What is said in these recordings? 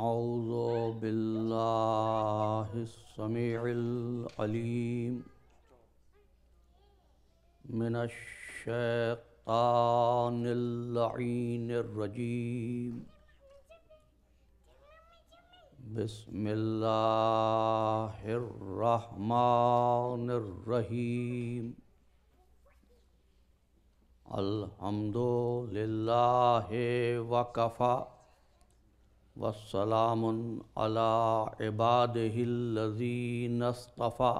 أعوذ بالله السميع العليم من الشيطان اللعين الرجيم بسم الله الرحمن الرحيم الحمد لله وكفى वसलाम अलाबादीनस्तफ़ा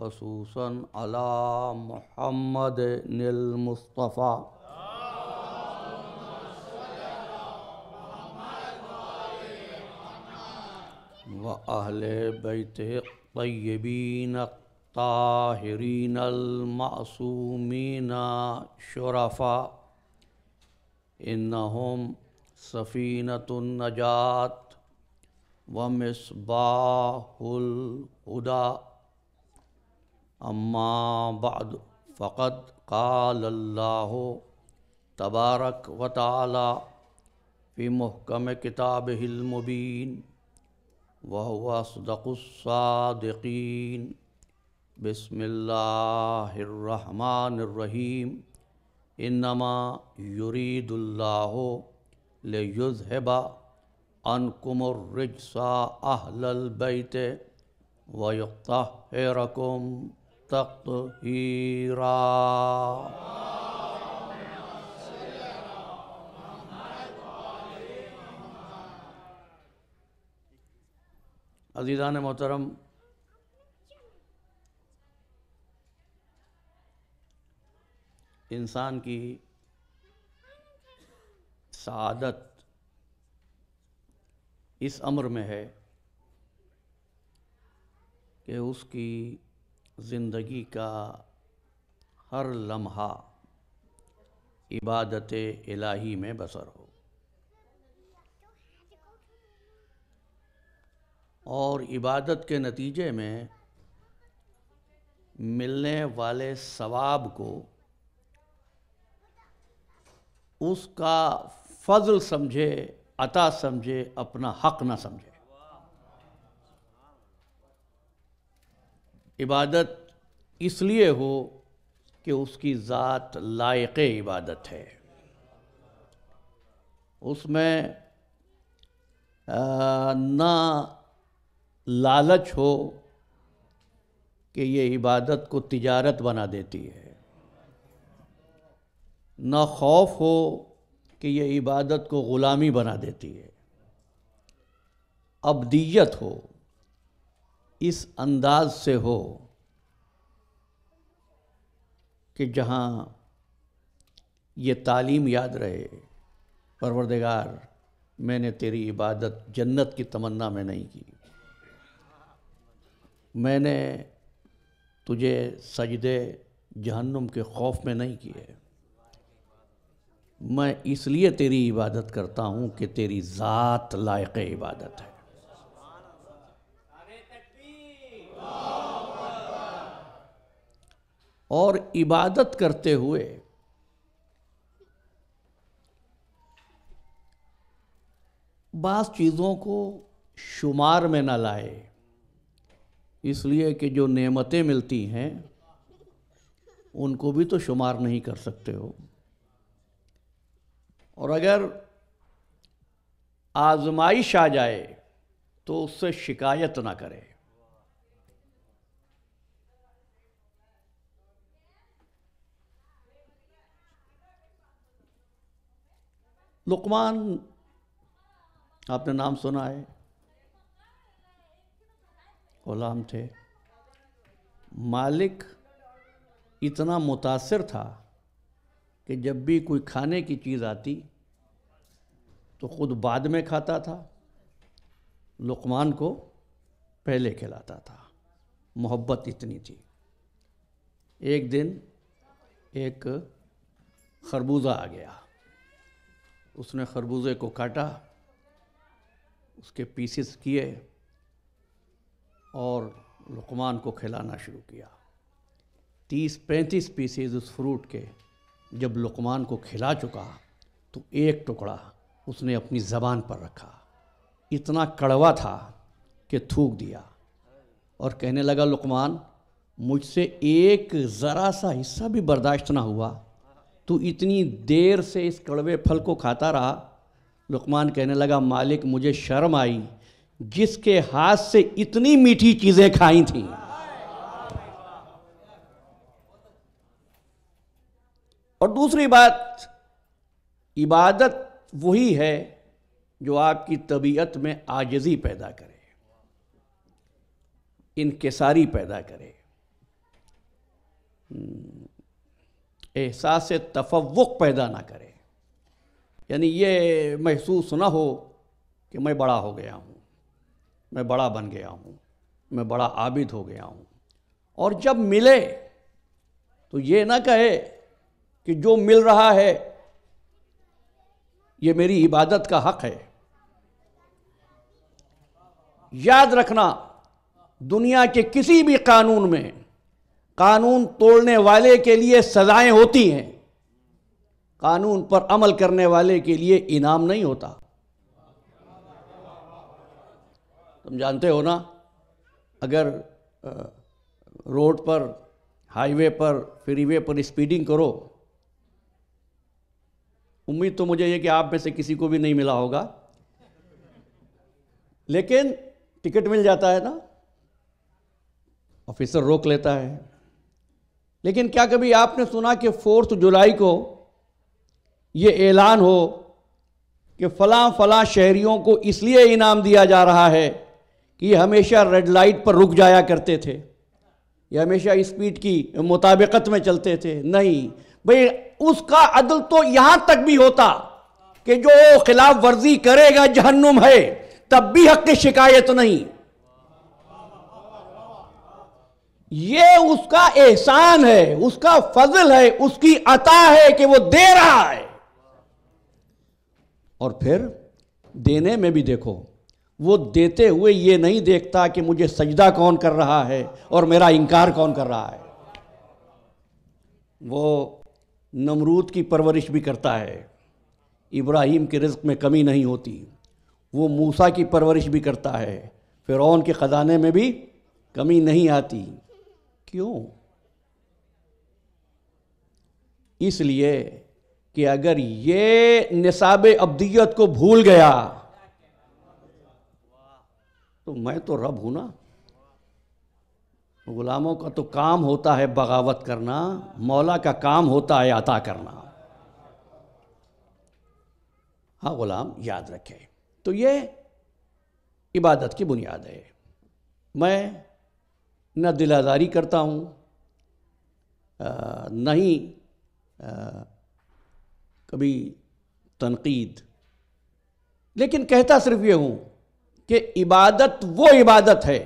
खसूसा अला महमद निलमुस्तफ़ा व अहल बैत तयबीन ताहरीन अलमासूमीना शराफ़ा इन्ना सफ़ीनतुलनजात व हुदा अम्मा बाद फ़कत काल्लाह तबारक व ताला फ़ी महकम किताब हिलमुबीन वह सदक़ुस्सादीन बसमिल्लाम इनमा युरीदुल्लाहो ले हेबा अन कुमर रिज सा अहलल बैते वयुक्ता हे रकुम तख्त हीरा अजीज़ान मोहतरम इंसान की सादत इस अम्र में है कि उसकी ज़िंदगी का हर लम्हा इबादत इलाही में बसर हो और इबादत के नतीजे में मिलने वाले सवाब को उसका फजल समझे अता समझे अपना हक ना समझे इबादत इसलिए हो कि उसकी ज़ात लायक इबादत है उसमें ना लालच हो कि ये इबादत को तिजारत बना देती है ना खौफ हो कि ये इबादत को ग़ुलामी बना देती है अबदीयत हो इस अंदाज से हो कि जहाँ ये तालीम याद रहे परवरदगार मैंने तेरी इबादत जन्नत की तमन्ना में नहीं की मैंने तुझे सजदे जहन्नुम के खौफ में नहीं किए मैं इसलिए तेरी इबादत करता हूँ कि तेरी ज़ात लायक इबादत है और इबादत करते हुए बास चीज़ों को शुमार में ना लाए इसलिए कि जो नेमतें मिलती हैं उनको भी तो शुमार नहीं कर सकते हो और अगर आजमाइश आ जाए तो उससे शिकायत ना करे लुकमान आपने नाम सुना है गुलाम थे मालिक इतना मुतासर था कि जब भी कोई खाने की चीज़ आती तो ख़ुद बाद में खाता था लुकमान को पहले खिलाता था मोहब्बत इतनी थी एक दिन एक खरबूजा आ गया उसने खरबूजे को काटा उसके पीसेस किए और लुकमान को खिलाना शुरू किया तीस पैंतीस पीसेस उस फ्रूट के जब लुकमान को खिला चुका तो एक टुकड़ा उसने अपनी ज़बान पर रखा इतना कड़वा था कि थूक दिया और कहने लगा लुकमान मुझसे एक ज़रा सा हिस्सा भी बर्दाश्त ना हुआ तो इतनी देर से इस कड़वे फल को खाता रहा लुकमान कहने लगा मालिक मुझे शर्म आई जिसके हाथ से इतनी मीठी चीज़ें खाई थीं और दूसरी बात इबादत वही है जो आपकी तबीयत में आजजी पैदा करे इनकेसारी पैदा करे हम्म, एहसास तफवक पैदा ना करे यानी ये महसूस ना हो कि मैं बड़ा हो गया हूँ मैं बड़ा बन गया हूँ मैं बड़ा आबिद हो गया हूँ और जब मिले तो ये ना कहे कि जो मिल रहा है ये मेरी इबादत का हक है याद रखना दुनिया के किसी भी कानून में कानून तोड़ने वाले के लिए सजाएं होती हैं कानून पर अमल करने वाले के लिए इनाम नहीं होता तुम जानते हो ना अगर रोड पर हाईवे पर फ्रीवे पर स्पीडिंग करो उम्मीद तो मुझे ये कि आप में से किसी को भी नहीं मिला होगा लेकिन टिकट मिल जाता है ना ऑफिसर रोक लेता है लेकिन क्या कभी आपने सुना कि फोर्थ जुलाई को ये ऐलान हो कि फला फला शहरियों को इसलिए इनाम दिया जा रहा है कि हमेशा रेड लाइट पर रुक जाया करते थे ये हमेशा स्पीड की मुताबिकत में चलते थे नहीं भाई उसका अदल तो यहां तक भी होता कि जो खिलाफ वर्जी करेगा जहन्नुम है तब भी हक की शिकायत नहीं ये उसका एहसान है उसका फजल है उसकी अता है कि वो दे रहा है और फिर देने में भी देखो वो देते हुए ये नहीं देखता कि मुझे सजदा कौन कर रहा है और मेरा इनकार कौन कर रहा है वो नमरूद की परवरिश भी करता है इब्राहिम के रिज्क में कमी नहीं होती वो मूसा की परवरिश भी करता है फ़िरौन के ख़जाने में भी कमी नहीं आती क्यों इसलिए कि अगर ये निसाब अब्दियत को भूल गया तो मैं तो रब हूं ना गुलामों का तो काम होता है बगावत करना मौला का काम होता है अता करना हाँ गुलाम याद रखे तो ये इबादत की बुनियाद है मैं न दिल आज़ारी करता हूँ न ही कभी तनकीद लेकिन कहता सिर्फ ये हूँ कि इबादत वो इबादत है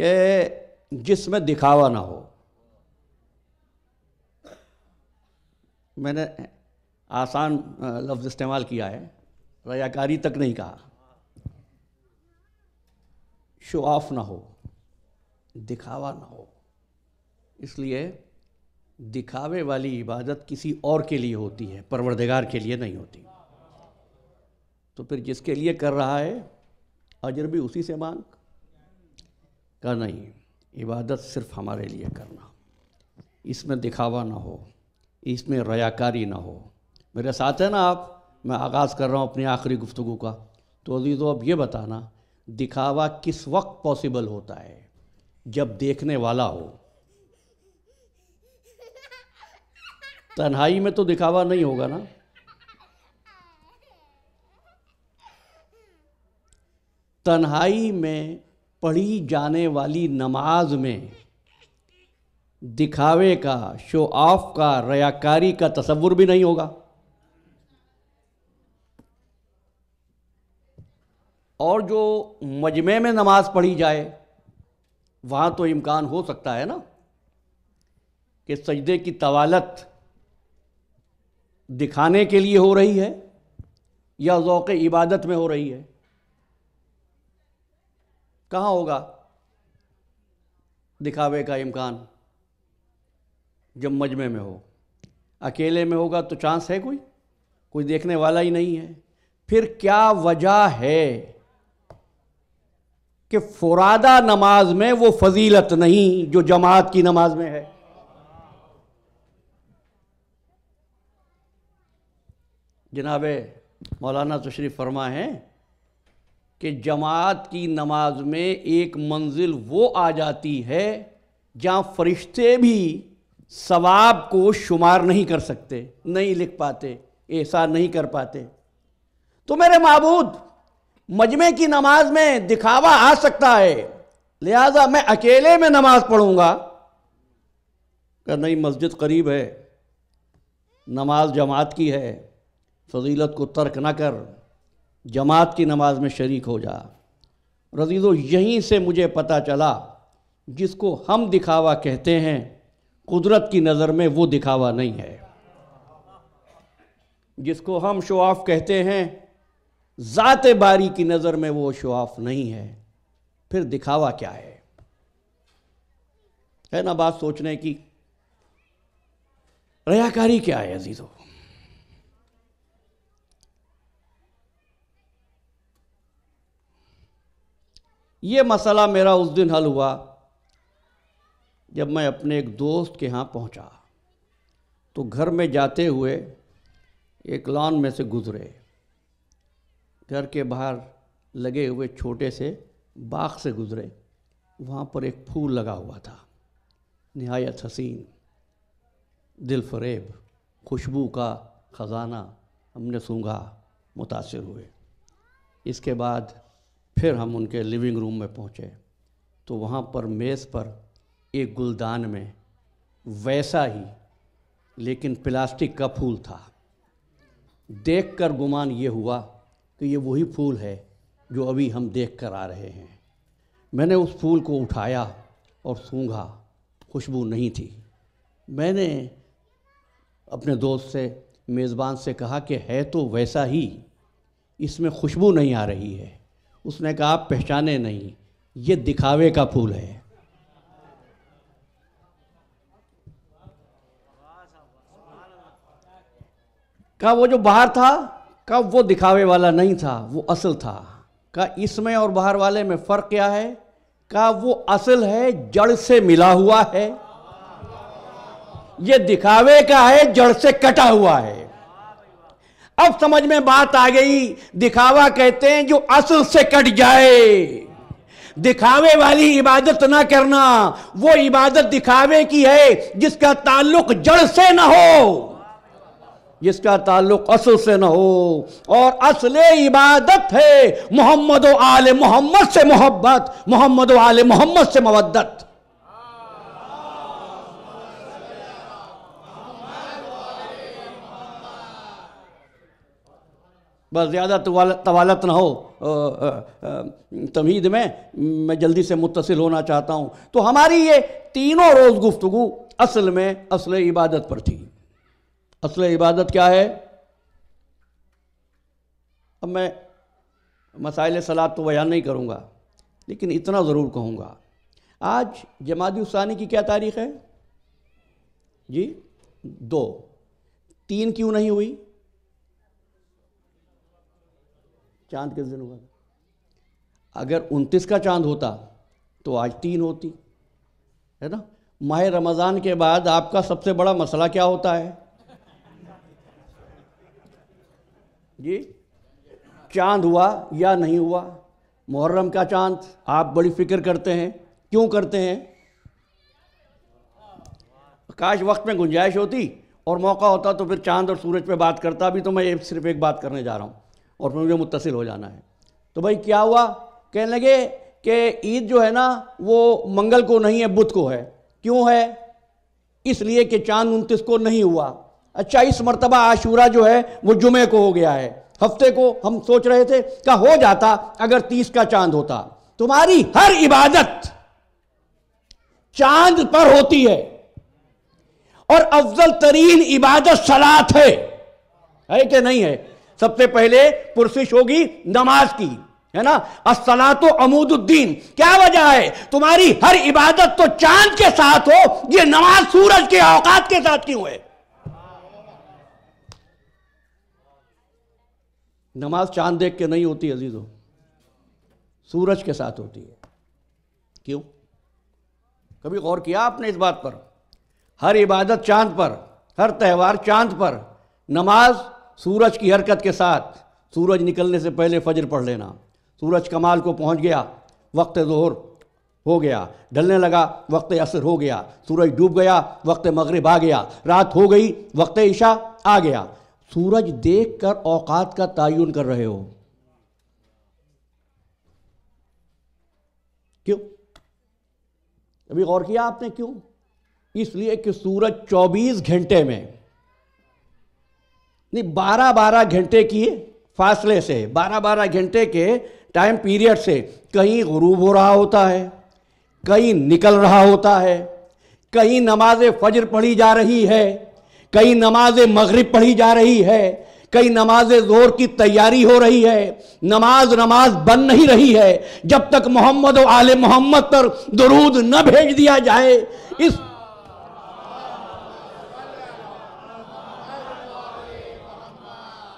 कि जिसमें दिखावा ना हो मैंने आसान लफ्ज़ इस्तेमाल किया है रयाकारी तक नहीं कहा शो ऑफ ना हो दिखावा ना हो इसलिए दिखावे वाली इबादत किसी और के लिए होती है परवरदिगार के लिए नहीं होती तो फिर जिसके लिए कर रहा है अजर भी उसी से मांग का नहीं इबादत सिर्फ हमारे लिए करना इसमें दिखावा ना हो इसमें रयाकारी ना हो मेरे साथ है ना आप मैं आगाज़ कर रहा हूँ अपनी आखिरी गुफ्तु का तो अभी तो अब ये बताना दिखावा किस वक्त पॉसिबल होता है जब देखने वाला हो तन्हाई में तो दिखावा नहीं होगा ना तन्हाई में पढ़ी जाने वाली नमाज में दिखावे का शो ऑफ का रयाकारी का तस्वुर भी नहीं होगा और जो मजमे में नमाज पढ़ी जाए वहाँ तो इम्कान हो सकता है ना कि सजदे की तवालत दिखाने के लिए हो रही है या ओक़ इबादत में हो रही है कहाँ होगा दिखावे का इम्कान जब मजमे में हो अकेले में होगा तो चांस है कोई कोई देखने वाला ही नहीं है फिर क्या वजह है कि फुरादा नमाज में वो फजीलत नहीं जो जमात की नमाज में है जनाबे मौलाना तशरीफ तो फरमा है कि जमात की नमाज में एक मंजिल वो आ जाती है जहाँ फरिश्ते भी सवाब को शुमार नहीं कर सकते नहीं लिख पाते ऐसा नहीं कर पाते तो मेरे मबूद मजमे की नमाज में दिखावा आ सकता है लिहाजा मैं अकेले में नमाज पढ़ूंगा क्या नहीं मस्जिद करीब है नमाज जमात की है फजीलत को तर्क ना कर जमात की नमाज में शरीक हो जा रजीज़ो यहीं से मुझे पता चला जिसको हम दिखावा कहते हैं कुदरत की नज़र में वो दिखावा नहीं है जिसको हम शो कहते हैं ज़ात बारी की नज़र में वो शो नहीं है फिर दिखावा क्या है है ना बात सोचने की रयाकारी क्या है अजीज़ों ये मसला मेरा उस दिन हल हुआ जब मैं अपने एक दोस्त के यहाँ पहुँचा तो घर में जाते हुए एक लॉन में से गुजरे घर के बाहर लगे हुए छोटे से बाग से गुजरे वहाँ पर एक फूल लगा हुआ था नहायत हसीन दिल फरेब खुशबू का ख़जाना हमने सूंघा मुतासर हुए इसके बाद फिर हम उनके लिविंग रूम में पहुँचे तो वहाँ पर मेज़ पर एक गुलदान में वैसा ही लेकिन प्लास्टिक का फूल था देखकर गुमान ये हुआ कि ये वही फूल है जो अभी हम देख कर आ रहे हैं मैंने उस फूल को उठाया और सूंघा खुशबू नहीं थी मैंने अपने दोस्त से मेज़बान से कहा कि है तो वैसा ही इसमें खुशबू नहीं आ रही है उसने कहा आप पहचाने नहीं ये दिखावे का फूल है का वो जो बाहर था का वो दिखावे वाला नहीं था वो असल था का इसमें और बाहर वाले में फ़र्क क्या है का वो असल है जड़ से मिला हुआ है ये दिखावे का है जड़ से कटा हुआ है अब समझ में बात आ गई दिखावा कहते हैं जो असल से कट जाए दिखावे वाली इबादत ना करना वो इबादत दिखावे की है जिसका ताल्लुक जड़ से ना हो जिसका ताल्लुक असल से ना हो और असल इबादत है मोहम्मद आल मोहम्मद से मोहब्बत मोहम्मद आल मोहम्मद से मवद्दत बस ज़्यादा तवालत ना हो तमीद में मैं जल्दी से मुतसिल होना चाहता हूँ तो हमारी ये तीनों रोज़ गुफ्तु असल में असल इबादत पर थी असल इबादत क्या है अब मैं मसाइल सलाद तो बयान नहीं करूँगा लेकिन इतना ज़रूर कहूँगा आज जमादी उसानी की क्या तारीख़ है जी दो तीन क्यों नहीं हुई चांद किस दिन हुआ था अगर उनतीस का चांद होता तो आज तीन होती है ना माह रमज़ान के बाद आपका सबसे बड़ा मसला क्या होता है जी चांद हुआ या नहीं हुआ मुहर्रम का चांद आप बड़ी फिक्र करते हैं क्यों करते हैं काश वक्त में गुंजाइश होती और मौका होता तो फिर चांद और सूरज पे बात करता अभी तो मैं सिर्फ एक बात करने जा रहा हूँ और फिर मुझे मुतसिल हो जाना है तो भाई क्या हुआ कहने लगे कि ईद जो है ना वो मंगल को नहीं है बुध को है क्यों है इसलिए कि चांद उनतीस को नहीं हुआ अच्छा इस मरतबा आशूरा जो है वो जुमे को हो गया है हफ्ते को हम सोच रहे थे का हो जाता अगर तीस का चांद होता तुम्हारी हर इबादत चांद पर होती है और अफजल तरीन इबादत सलात है है कि नहीं है सबसे पहले पुरसिश होगी नमाज की है ना असला तो अमूदुद्दीन क्या वजह है तुम्हारी हर इबादत तो चांद के साथ हो ये नमाज सूरज के औकात के साथ क्यों है नमाज चांद देख के नहीं होती हो सूरज के साथ होती है क्यों कभी गौर किया आपने इस बात पर हर इबादत चांद पर हर त्यौहार चांद पर नमाज सूरज की हरकत के साथ सूरज निकलने से पहले फजर पढ़ लेना सूरज कमाल को पहुंच गया वक्त जोहर हो गया ढलने लगा वक्त असर हो गया सूरज डूब गया वक्त मगरब आ गया रात हो गई वक्त ईशा आ गया सूरज देख कर औकात का तयन कर रहे हो क्यों अभी गौर किया आपने क्यों इसलिए कि सूरज 24 घंटे में नहीं बारह बारह घंटे की फासले से बारह बारह घंटे के टाइम पीरियड से कहीं गरूब हो रहा होता है कहीं निकल रहा होता है कहीं नमाज फजर पढ़ी जा रही है कहीं नमाज मगरब पढ़ी जा रही है कई नमाज जोर की तैयारी हो रही है नमाज नमाज बन नहीं रही है जब तक मोहम्मद और मोहम्मद पर दरूद न भेज दिया जाए इस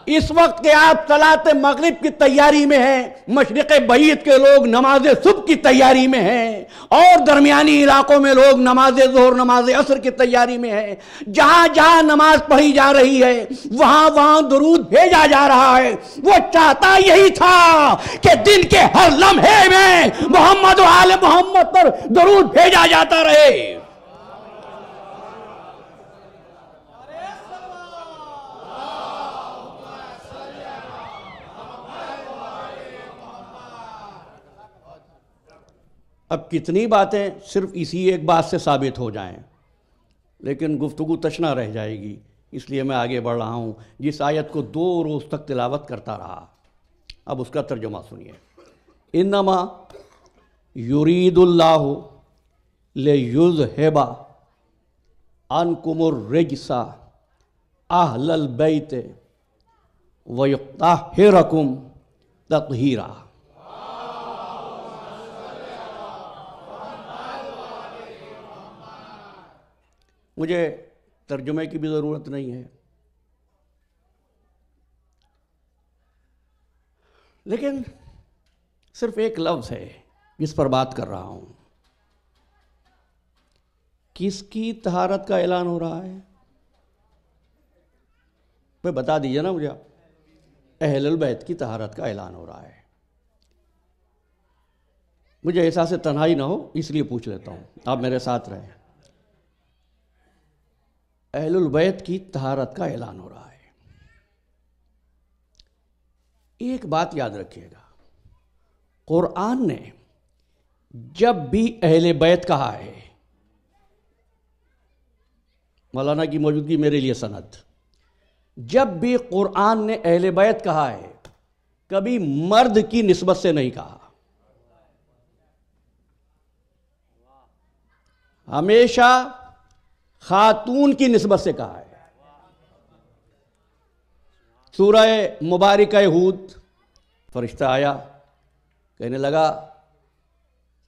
इस वक्त के आप सलात मगरब की तैयारी में हैं मशरक़ बैत के लोग नमाज सुबह की तैयारी में हैं और दरमियानी इलाकों में लोग नमाज जोर नमाज असर की तैयारी में हैं जहां जहां नमाज पढ़ी जा रही है वहां वहां दरूद भेजा जा रहा है वो चाहता यही था कि दिन के हर लम्हे में मोहम्मद आल मोहम्मद पर दरूद भेजा जाता रहे अब कितनी बातें सिर्फ इसी एक बात से साबित हो जाएं लेकिन गुफ्तु तशना रह जाएगी इसलिए मैं आगे बढ़ रहा हूँ जिस आयत को दो रोज़ तक तिलावत करता रहा अब उसका तर्जुमा सुनिए इन नमा युरीदुल्लाह ले युज हेबा कुमर रेगसा आहल बैत वयुक्ता हे रकुम तकहीरा मुझे तर्जुमे की भी ज़रूरत नहीं है लेकिन सिर्फ एक लफ्ज़ है जिस पर बात कर रहा हूँ किसकी तहारत का ऐलान हो रहा है भाई बता दीजिए ना मुझे अहलबैत की तहारत का ऐलान हो रहा है मुझे ऐसा से तन्हाई ना हो इसलिए पूछ लेता हूँ आप मेरे साथ रहें अहलुलबैत की तहारत का ऐलान हो रहा है एक बात याद रखिएगा कुरान ने जब भी अहले बैत कहा है मौलाना की मौजूदगी मेरे लिए सनत जब भी कुरान ने अहले बैत कहा है कभी मर्द की नस्बत से नहीं कहा हमेशा खातून की नस्बत से कहा है सूरह मुबारक हूद फरिश्ता आया कहने लगा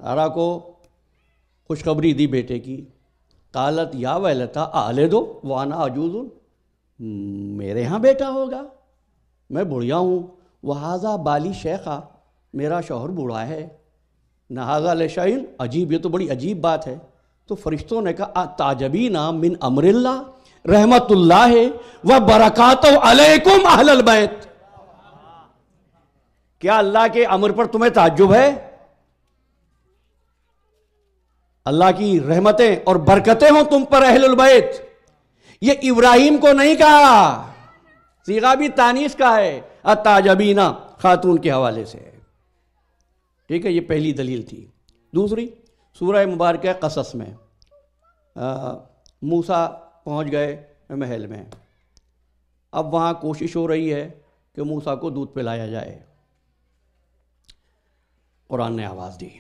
सारा को खुशखबरी दी बेटे की कालत या वहलता आले दो वाना अजूद मेरे यहाँ बेटा होगा मैं बुढ़िया हूँ वहाजा बाली शेखा मेरा शोहर बूढ़ा है नहाजा ले अजीब ये तो बड़ी अजीब बात है तो फरिश्तों ने कहा ताजबीना मिन अमरिल्ला रहमतुल्ला व बरकत अलैकुम अहल बैत क्या अल्लाह के अमर पर तुम्हें ताज्जुब है अल्लाह की रहमतें और बरकतें हों तुम पर अहल बैत ये इब्राहिम को नहीं कहा सीगा भी तानीस का है अताजबीना खातून के हवाले से ठीक है ये पहली दलील थी दूसरी सूरह मुबारक कसस में आ, मूसा पहुंच गए महल में अब वहाँ कोशिश हो रही है कि मूसा को दूध पिलाया जाए कुरान ने आवाज़ दी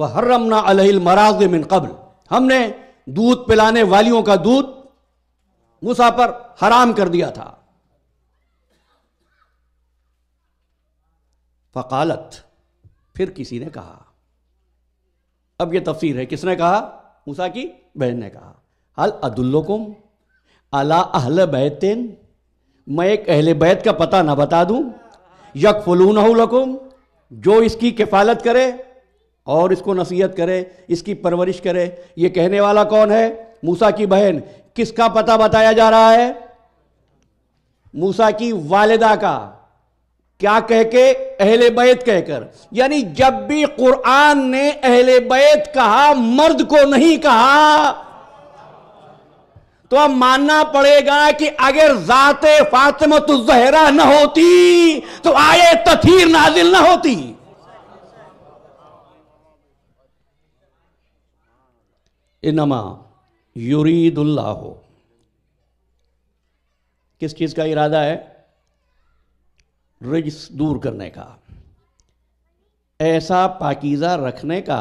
वह हर्रमना अलहिल मराज मिन कबल हमने दूध पिलाने वालियों का दूध मूसा पर हराम कर दिया था फ़कालत फिर किसी ने कहा अब ये तफसीर है किसने कहा मूसा की बहन ने कहा हल अदुल्लकुम अला अहल बैतिन मैं एक अहल बैत का पता ना बता दूं यक फलून लकुम जो इसकी किफालत करे और इसको नसीहत करे इसकी परवरिश करे ये कहने वाला कौन है मूसा की बहन किसका पता बताया जा रहा है मूसा की वालदा का क्या कह के अहले बैत कहकर यानी जब भी कुरान ने अहले बैत कहा मर्द को नहीं कहा तो अब मानना पड़ेगा कि अगर जाते फातिमत जहरा न होती तो आए तथीर नाजिल न होती इनमा हो किस चीज का इरादा है रिज दूर करने का ऐसा पाकिज़ा रखने का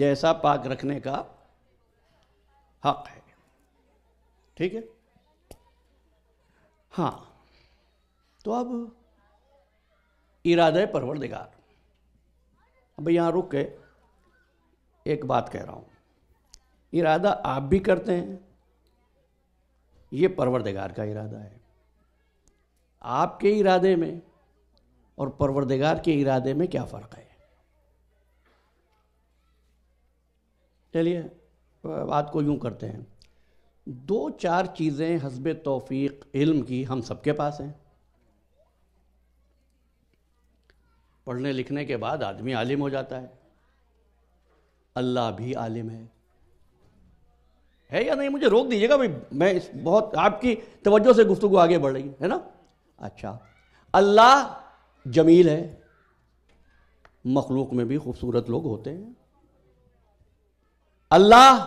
जैसा पाक रखने का हक है ठीक है हाँ तो अब इरादा परवरदिगार अब यहाँ रुक के एक बात कह रहा हूँ इरादा आप भी करते हैं ये परवरदिगार का इरादा है आपके इरादे में और परवरदिगार के इरादे में क्या फ़र्क है चलिए बात को यूँ करते हैं दो चार चीज़ें हसब तोफ़ीक इल्म की हम सबके पास हैं पढ़ने लिखने के बाद आदमी आलिम हो जाता है अल्लाह भी आलिम है है या नहीं मुझे रोक दीजिएगा भाई मैं इस बहुत आपकी तवज्जो से गुफ्तु आगे बढ़ रही है ना अच्छा अल्लाह जमील है मखलूक में भी खूबसूरत लोग होते हैं अल्लाह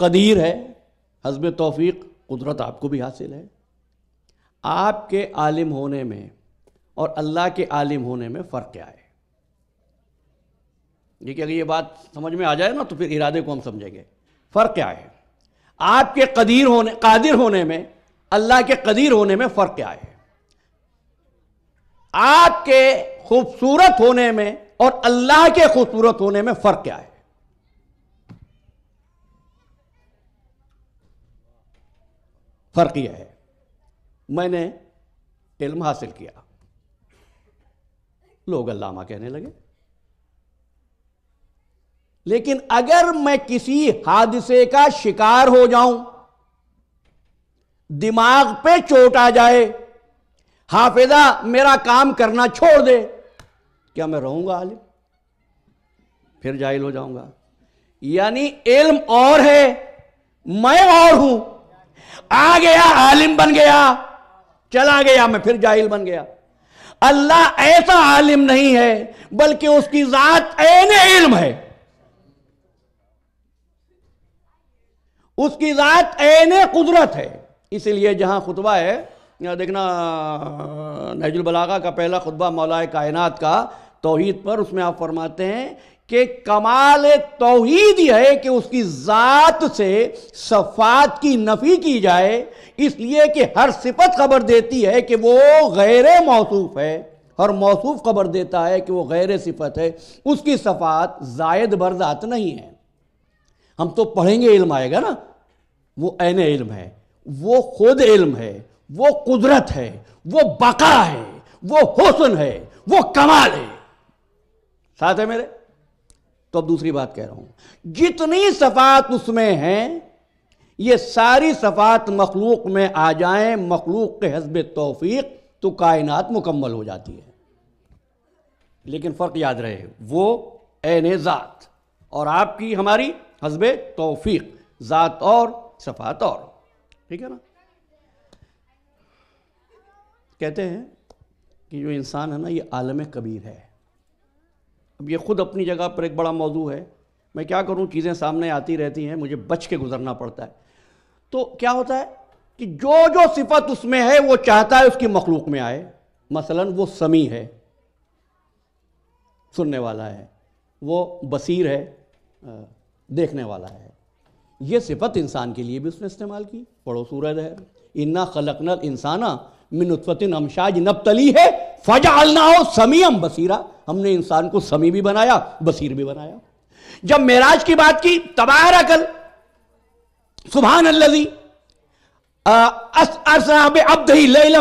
कदीर है हजब तोफ़ीक कुदरत आपको भी हासिल है आपके आलिम होने में और अल्लाह के आलिम होने में फ़र्क क्या है देखिए अगर ये बात समझ में आ जाए ना तो फिर इरादे को हम समझेंगे फ़र्क क्या है आपके कदीर होने कादिर होने में अल्लाह के कदीर होने में फ़र्क क्या है आपके खूबसूरत होने में और अल्लाह के खूबसूरत होने में फर्क क्या है फर्क यह है मैंने इल्म हासिल किया लोग अल्लामा कहने लगे लेकिन अगर मैं किसी हादसे का शिकार हो जाऊं दिमाग पे चोट आ जाए हाफिजा मेरा काम करना छोड़ दे क्या मैं रहूंगा आलिम फिर जाहिल हो जाऊंगा यानी इल्म और है मैं और हूं आ गया आलिम बन गया चला गया मैं फिर जाहिल बन गया अल्लाह ऐसा आलिम नहीं है बल्कि उसकी जात ऐन इल्म है उसकी जात ऐन कुदरत है इसलिए जहां खुतबा है देखना बलागा का पहला खुतबा मौलाए कायनात का तोहद पर उसमें आप फरमाते हैं कि कमाल तोहीद यह है कि उसकी ज़ात से सफ़ात की नफ़ी की जाए इसलिए कि हर सिफत खबर देती है कि वो गैर मौसूफ़ है हर मौसूफ़ खबर देता है कि वो गैर सिफत है उसकी सफ़ात जायद बरदात नहीं है हम तो पढ़ेंगे इल्म आएगा ना वो एन इल्म है वो खुद इल्म है वो कुदरत है वो बका है वो हुसन है वो कमाल है साथ है मेरे तो अब दूसरी बात कह रहा हूं जितनी सफात उसमें हैं ये सारी सफात मखलूक में आ जाए मखलूक के हसब तोफीक तो कायनात मुकम्मल हो जाती है लेकिन फ़र्क याद रहे वो एन ज़ात और आपकी हमारी हसब तोफीक ज़ात और सफात और ठीक है ना कहते हैं कि जो इंसान है ना ये आलम कबीर है अब ये ख़ुद अपनी जगह पर एक बड़ा मौजू है मैं क्या करूँ चीज़ें सामने आती रहती हैं मुझे बच के गुजरना पड़ता है तो क्या होता है कि जो जो सिफत उसमें है वो चाहता है उसकी मखलूक में आए मसलन वो समी है सुनने वाला है वो बसीर है देखने वाला है ये सिफत इंसान के लिए भी उसने इस्तेमाल की पड़ो सूरज है इन्ना खलकनल इंसाना मिनुत्वतिन अमशाज तली है फजालना हो समीम बसीरा हमने इंसान को समी भी बनाया बसीर भी बनाया जब मेराज की बात की तबाह कल सुबह अल्लजी अब्द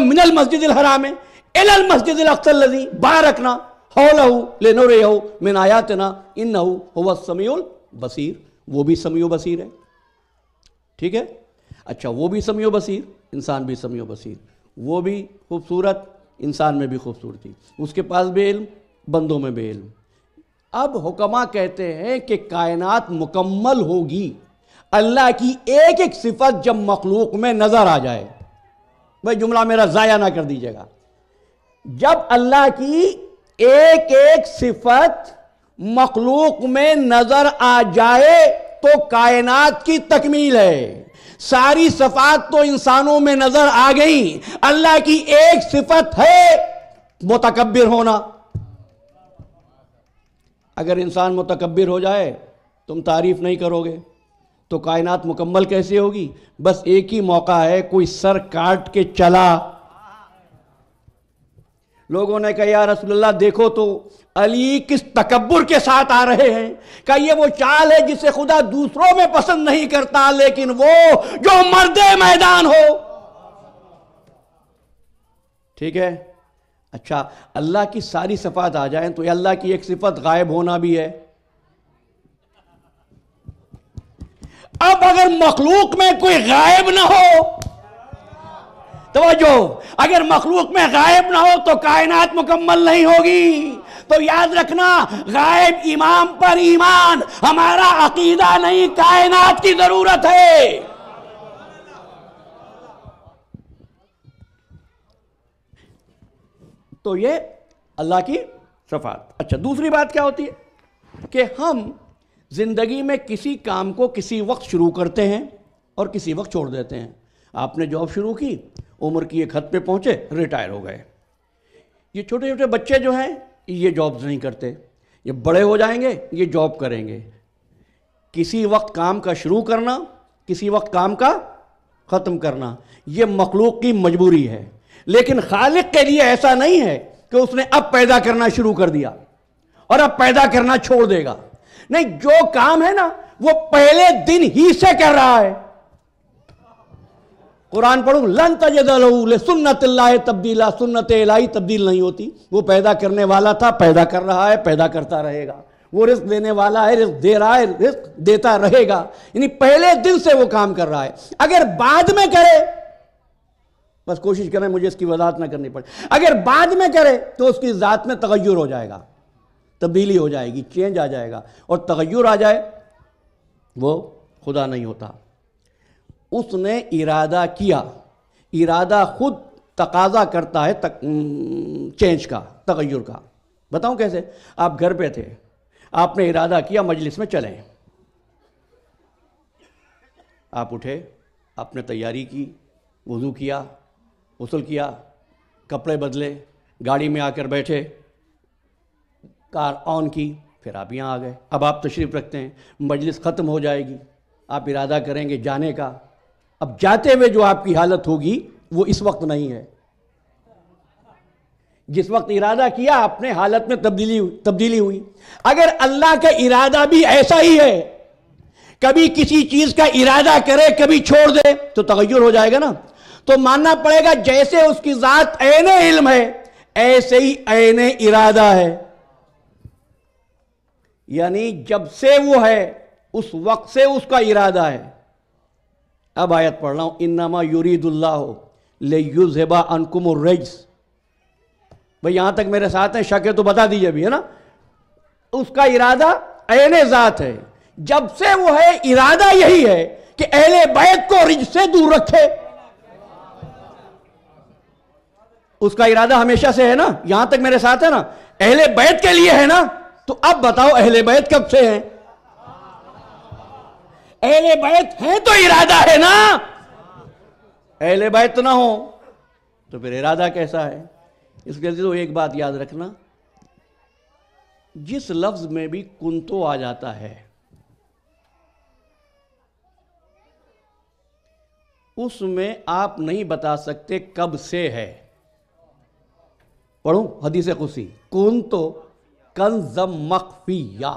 मिनल मस्जिद हराम एल मस्जिद अख्तल्लजी बारकना हौलहू लेनो रे हो मिन तना इन हो समीउल बसीर वो भी समय बसीर है ठीक है अच्छा वो भी समय बसीर इंसान भी समय बसीर वो भी खूबसूरत इंसान में भी खूबसूरती उसके पास भी इल्म बंदों में भी इल्म अब हुक्मा कहते हैं कि कायनात मुकम्मल होगी अल्लाह की एक एक सिफत जब मखलूक में नज़र आ जाए भाई जुमला मेरा ज़ाया ना कर दीजिएगा जब अल्लाह की एक एक सिफत मखलूक में नज़र आ जाए तो कायनात की तकमील है सारी सफात तो इंसानों में नजर आ गई अल्लाह की एक सिफत है मुतकबिर होना अगर इंसान मुतकबिर हो जाए तुम तारीफ नहीं करोगे तो कायनात मुकम्मल कैसे होगी बस एक ही मौका है कोई सर काट के चला लोगों ने कहा यार रसुल्ला देखो तो अली किस तकबर के साथ आ रहे हैं का ये वो चाल है जिसे खुदा दूसरों में पसंद नहीं करता लेकिन वो जो मर्दे मैदान हो ठीक है अच्छा अल्लाह की सारी सफात आ जाए तो अल्लाह की एक सिफत गायब होना भी है अब अगर मखलूक में कोई गायब ना हो तो जो अगर मखलूक में गायब ना हो तो कायनात मुकम्मल नहीं होगी तो याद रखना गायब इमाम पर ईमान हमारा अकीदा नहीं कायनात की जरूरत है तो ये अल्लाह की सफात अच्छा दूसरी बात क्या होती है कि हम जिंदगी में किसी काम को किसी वक्त शुरू करते हैं और किसी वक्त छोड़ देते हैं आपने जॉब शुरू की उम्र की एक हद पे पहुंचे रिटायर हो गए ये छोटे छोटे बच्चे जो हैं ये जॉब्स नहीं करते ये बड़े हो जाएंगे ये जॉब करेंगे किसी वक्त काम का शुरू करना किसी वक्त काम का ख़त्म करना ये मखलूक की मजबूरी है लेकिन खालिक के लिए ऐसा नहीं है कि उसने अब पैदा करना शुरू कर दिया और अब पैदा करना छोड़ देगा नहीं जो काम है ना वो पहले दिन ही से कर रहा है कुरान पढ़ूँ लन तजदल सुन्नत तब्दीला सुन्नत लाई तब्दील नहीं होती वो पैदा करने वाला था पैदा कर रहा है पैदा करता रहेगा वो रिस्क देने वाला है रिस्क दे रहा है रिस्क देता रहेगा यानी पहले दिन से वो काम कर रहा है अगर बाद में करे बस कोशिश करें मुझे इसकी वजाहत ना करनी पड़े अगर बाद में करे तो उसकी ज़ात में तगैर हो जाएगा तब्दीली हो जाएगी चेंज आ जाएगा और तगैर आ जाए वो खुदा नहीं होता उसने इरादा किया इरादा खुद तकाजा करता है तक, चेंज का तगैर का बताऊं कैसे आप घर पे थे आपने इरादा किया मजलिस में चलें आप उठे आपने तैयारी की वज़ू किया गसल किया कपड़े बदले गाड़ी में आकर बैठे कार ऑन की फिर आप यहाँ आ गए अब आप तशरीफ़ रखते हैं मजलिस ख़त्म हो जाएगी आप इरादा करेंगे जाने का अब जाते हुए जो आपकी हालत होगी वो इस वक्त नहीं है जिस वक्त इरादा किया आपने हालत में तब्दीली तब्दीली हुई अगर अल्लाह का इरादा भी ऐसा ही है कभी किसी चीज का इरादा करे कभी छोड़ दे तो तगैर हो जाएगा ना तो मानना पड़ेगा जैसे उसकी जात ऐन इल्म है ऐसे ही ऐन इरादा है यानी जब से वो है उस वक्त से उसका इरादा है अब आयत पढ़ रहा हूं इन्नामा यूरीदुल्ला हो ले यूजेबा अनकुम भाई यहां तक मेरे साथ हैं शक है तो बता दीजिए अभी है ना उसका इरादा अहल ज़ात है जब से वो है इरादा यही है कि अहले बैत को रिज से दूर रखे उसका इरादा हमेशा से है ना यहां तक मेरे साथ है ना अहले बैत के लिए है ना तो अब बताओ अहले बैत कब से हैं अहले बैत है तो इरादा है ना अहले बैत ना हो तो फिर इरादा कैसा है इसके लिए तो एक बात याद रखना जिस लफ्ज में भी कुंतो आ जाता है उसमें आप नहीं बता सकते कब से है पढ़ू हदीस खुशी कुंतो कंजम मखफिया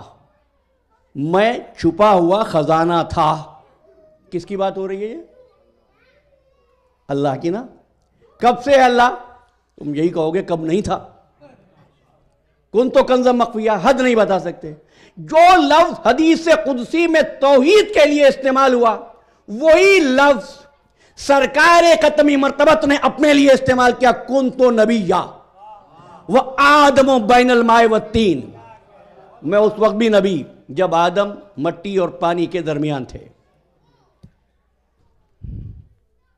मैं छुपा हुआ खजाना था किसकी बात हो रही है ये अल्लाह की ना कब से है अल्लाह तुम यही कहोगे कब नहीं था कुन तो कंजम मकफिया हद नहीं बता सकते जो लफ्ज हदीस कुदसी में तोहीद के लिए इस्तेमाल हुआ वही लफ्ज सरकार कतमी मरतबत ने अपने लिए इस्तेमाल किया कुन तो नबी या वह आदमो बैनल माए व तीन मैं उस वक्त भी नबी जब आदम मट्टी और पानी के दरमियान थे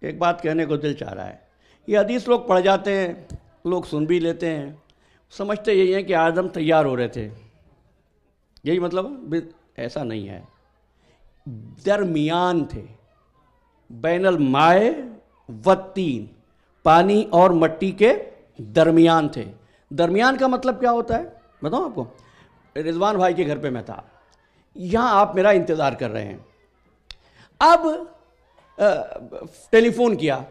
एक बात कहने को दिल चाह रहा है ये हदीस लोग पढ़ जाते हैं लोग सुन भी लेते हैं समझते यही हैं कि आदम तैयार हो रहे थे यही मतलब ऐसा नहीं है दरमियान थे बैनल माए व तीन पानी और मट्टी के दरमियान थे दरमियान का मतलब क्या होता है बताऊँ आपको रिजवान भाई के घर पे मैं था यहां आप मेरा इंतज़ार कर रहे हैं अब टेलीफोन किया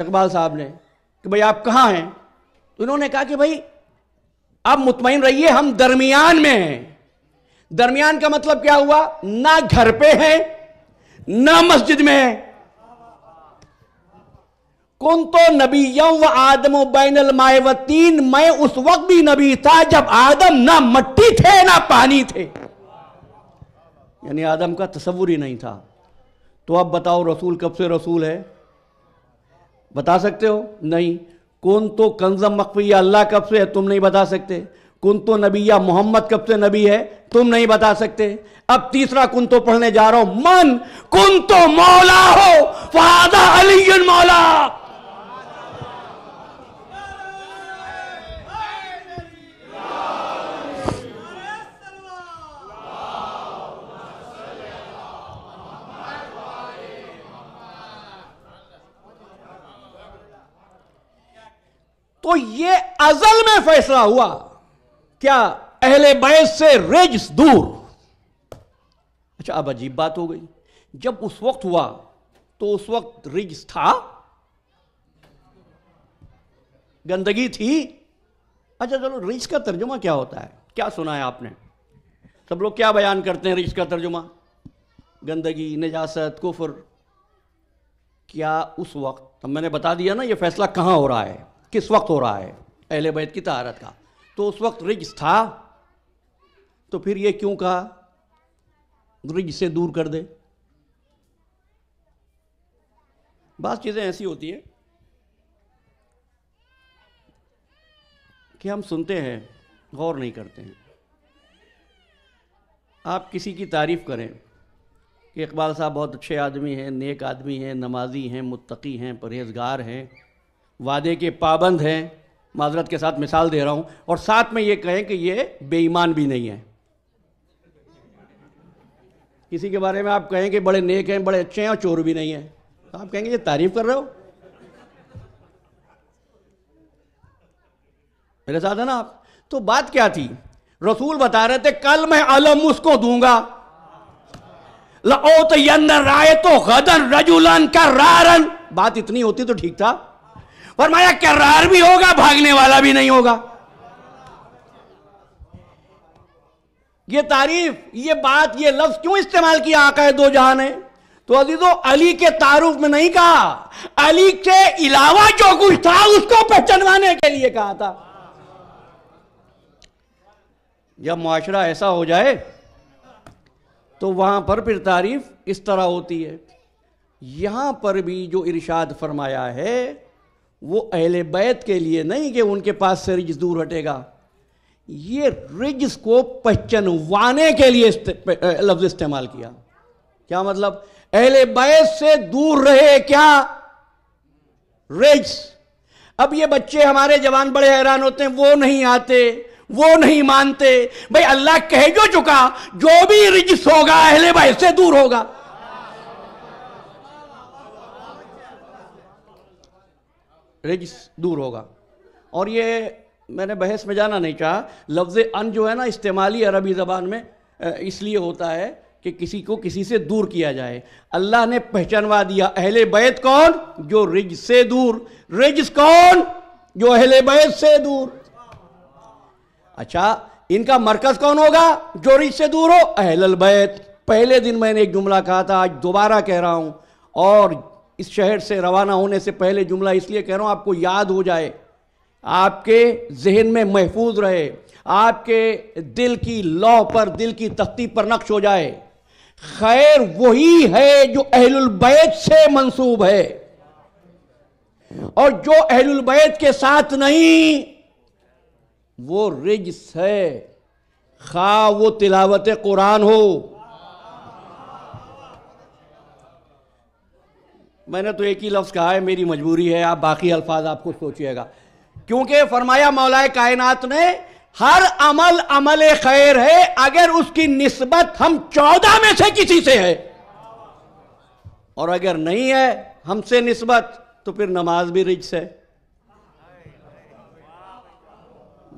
इकबाल साहब ने कि भाई आप कहाँ हैं तो उन्होंने कहा कि भाई आप मुतमिन रहिए हम दरमियान में हैं दरमियान का मतलब क्या हुआ ना घर पे हैं ना मस्जिद में हैं कौन तो नबी व आदम बैन मायवतीन मैं उस वक्त भी नबी था जब आदम ना मट्टी थे ना पानी थे यानी आदम का तस्वुर ही नहीं था तो अब बताओ रसूल कब से रसूल है बता सकते हो नहीं कौन तो कंजम मकफिया अल्लाह कब से है तुम नहीं बता सकते कौन तो नबिया मोहम्मद कब से नबी है तुम नहीं बता सकते अब तीसरा कुन तो पढ़ने जा रहा हूं मन कुन तो मौला हो फादा अली मौला तो ये अजल में फैसला हुआ क्या अहले बैस से रेज दूर अच्छा अब अजीब बात हो गई जब उस वक्त हुआ तो उस वक्त रिज था गंदगी थी अच्छा चलो रिज का तर्जुमा क्या होता है क्या सुना है आपने सब लोग क्या बयान करते हैं रिज का तर्जुमा गंदगी निजासत कुफर क्या उस वक्त तो मैंने बता दिया ना ये फैसला कहां हो रहा है किस वक्त हो रहा है अहल बैत की तहारत का तो उस वक्त रिज था तो फिर ये क्यों कहा रिज से दूर कर दे बात चीज़ें ऐसी होती है कि हम सुनते हैं गौर नहीं करते हैं आप किसी की तारीफ़ करें कि इकबाल साहब बहुत अच्छे आदमी हैं नेक आदमी हैं नमाजी हैं मुत्तकी हैं परहेजगार हैं वादे के पाबंद हैं माजरत के साथ मिसाल दे रहा हूं और साथ में ये कहें कि ये बेईमान भी नहीं है किसी के बारे में आप कहें कि बड़े नेक हैं बड़े अच्छे हैं और चोर भी नहीं है तो आप कहेंगे ये तारीफ कर रहे हो मेरे साथ है ना आप तो बात क्या थी रसूल बता रहे थे कल मैं अलम उसको दूंगा लो तो राय तो गदन रजुलन का रारन बात इतनी होती तो ठीक था फरमाया करार भी होगा भागने वाला भी नहीं होगा ये तारीफ ये बात ये लफ्ज क्यों इस्तेमाल किया आका है दो जहां ने तो अजीजो अली के तारुफ में नहीं कहा अली के अलावा जो कुछ था उसको पहचानवाने के लिए कहा था जब मुआशरा ऐसा हो जाए तो वहां पर फिर तारीफ इस तरह होती है यहां पर भी जो इरशाद फरमाया है वो अहल बैत के लिए नहीं कि उनके पास से रिज दूर हटेगा ये रिज को पहचनवाने के लिए लफ्ज इस्तेमाल किया क्या मतलब अहल बैत से दूर रहे क्या रिज अब ये बच्चे हमारे जवान बड़े हैरान होते हैं वो नहीं आते वो नहीं मानते भाई अल्लाह कह जो चुका जो भी रिज्स होगा अहले बैत से दूर होगा रेगिस दूर होगा और ये मैंने बहस में जाना नहीं चाहा लफ्ज़ अन जो है ना इस्तेमाली अरबी ज़बान में इसलिए होता है कि किसी को किसी से दूर किया जाए अल्लाह ने पहचानवा दिया अहले बैत कौन जो रिज से दूर रिज कौन जो अहले बैत से दूर अच्छा इनका मरकज कौन होगा जो रिज से दूर हो अहल बैत पहले दिन मैंने एक जुमला कहा था आज दोबारा कह रहा हूं और इस शहर से रवाना होने से पहले जुमला इसलिए कह रहा हूँ आपको याद हो जाए आपके जहन में महफूज रहे आपके दिल की लौ पर दिल की तख्ती पर नक्श हो जाए खैर वही है जो अहलुल्बैत से मंसूब है और जो अहलुल्बैत के साथ नहीं वो रिज्स है खा वो तिलावत कुरान हो मैंने तो एक ही लफ्ज़ कहा है मेरी मजबूरी है आप बाकी अल्फाज आपको सोचिएगा क्योंकि फरमाया मौलाए कायनात ने हर अमल अमल खैर है अगर उसकी नस्बत हम चौदह में से किसी से है और अगर नहीं है हमसे नस्बत तो फिर नमाज भी रिज है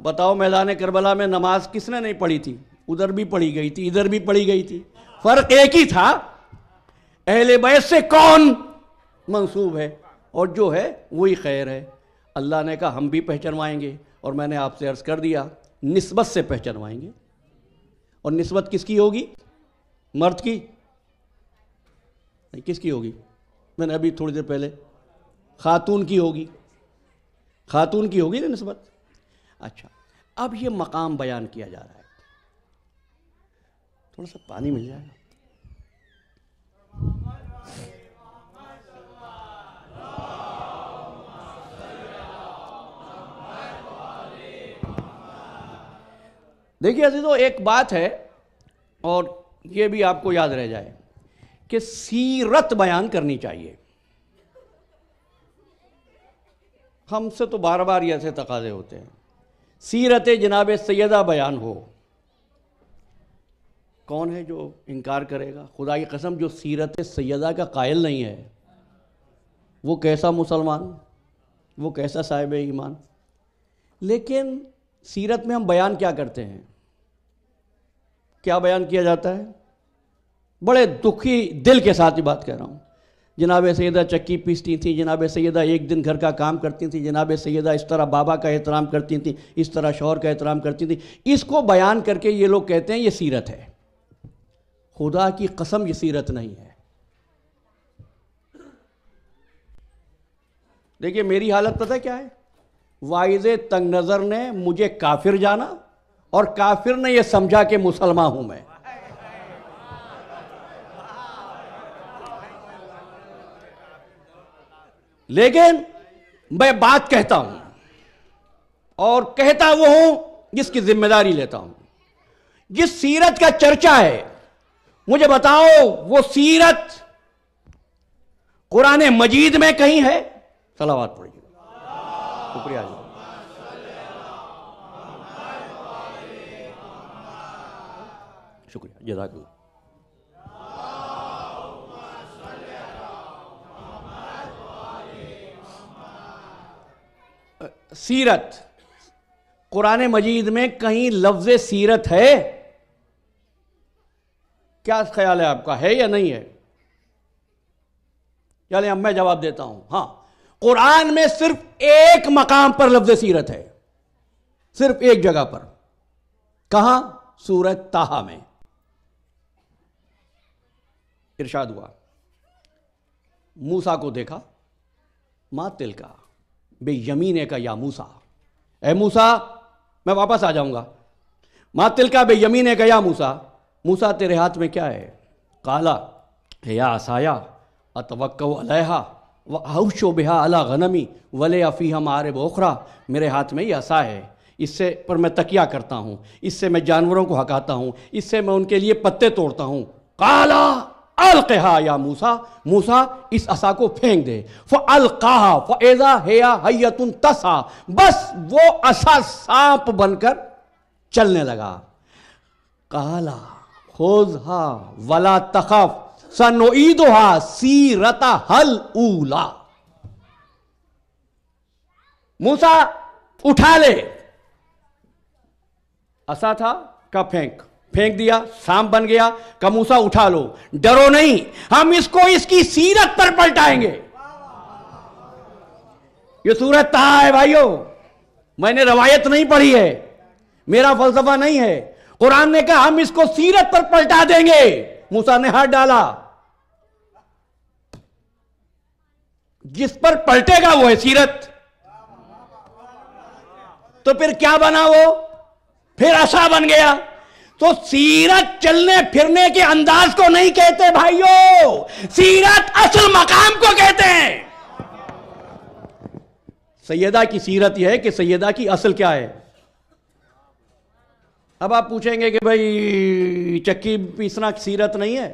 बताओ मैदान करबला में नमाज किसने नहीं पढ़ी थी उधर भी पढ़ी गई थी इधर भी पढ़ी गई थी फर्क एक ही था अहले बैस से कौन मंसूब है और जो है वही खैर है अल्लाह ने कहा हम भी पहचानवाएंगे और मैंने आपसे अर्ज़ कर दिया नस्बत से पहचानवाएंगे और नस्बत किसकी होगी मर्द की नहीं किसकी होगी मैंने अभी थोड़ी देर पहले खातून की होगी खातून की होगी ना नस्बत अच्छा अब ये मकाम बयान किया जा रहा है थोड़ा सा पानी मिल जाएगा देखिए अजीज़ों एक बात है और ये भी आपको याद रह जाए कि सीरत बयान करनी चाहिए हमसे तो बार बार ऐसे तकाजे होते हैं सीरत जनाब सैदा बयान हो कौन है जो इनकार करेगा खुदा की कसम जो सीरत सैदा का कायल नहीं है वो कैसा मुसलमान वो कैसा साहिब ईमान लेकिन सीरत में हम बयान क्या करते हैं क्या बयान किया जाता है बड़े दुखी दिल के साथ ही बात कर रहा हूँ जनाब सैदा चक्की पीसती थी जनाब सैदा एक दिन घर का काम करती थी जनाब सैदा इस तरह बाबा का एहतराम करती थी इस तरह शोहर का एहतराम करती थी इसको बयान करके ये लोग कहते हैं ये सीरत है खुदा की कसम ये सीरत नहीं है देखिए मेरी हालत पता क्या है वाइज तंग नज़र ने मुझे काफिर जाना और काफिर ने यह समझा कि मुसलमान हूं मैं लेकिन मैं बात कहता हूं और कहता वो हूं जिसकी जिम्मेदारी लेता हूं जिस सीरत का चर्चा है मुझे बताओ वो सीरत कुरान मजीद में कहीं है सलावाद पढ़िए शुक्रिया जी शुक्रिया जजाक सीरत कुरान मजीद में कहीं लफ्ज सीरत है क्या ख्याल है आपका है या नहीं है चले अब मैं जवाब देता हूं हाँ कुरान में सिर्फ एक मकाम पर लफ्ज सीरत है सिर्फ एक जगह पर कहा सूरत ताहा में इरशाद हुआ मूसा को देखा मा तिल का बे यमीन का या मूसा ए मूसा मैं वापस आ जाऊंगा मा तिल का बे यमीन का या मूसा मूसा तेरे हाथ में क्या है काला या आसाया अतवक् अलहा व अहुशो बिहा अला गनमी वले अफ़ीहा मारे बोखरा मेरे हाथ में ये असा है इससे पर मैं तकिया करता हूँ इससे मैं जानवरों को हकाता हूँ इससे मैं उनके लिए पत्ते तोड़ता हूँ काला अलकहा या मूसा मूसा इस असा को फेंक दे फलकहा फैजा हेया तुम तसा बस वो असा सांप बनकर चलने लगा काला खोजहा वला तखफ सी रता हल ऊला मूसा उठा ले असा था का फेंक फेंक दिया सांप बन गया कमूसा उठा लो डरो नहीं हम इसको इसकी सीरत पर पलटाएंगे ये सूरत कहा है भाइयों मैंने रवायत नहीं पढ़ी है मेरा फलसफा नहीं है कुरान ने कहा हम इसको सीरत पर पलटा देंगे मूसा ने हाथ डाला जिस पर पलटेगा वो है सीरत तो फिर क्या बना वो फिर आशा बन गया तो सीरत चलने फिरने के अंदाज को नहीं कहते भाइयों सीरत असल मकाम को कहते हैं सैयदा की सीरत यह है कि सैयदा की असल क्या है अब आप पूछेंगे कि भाई चक्की पीसना सीरत नहीं है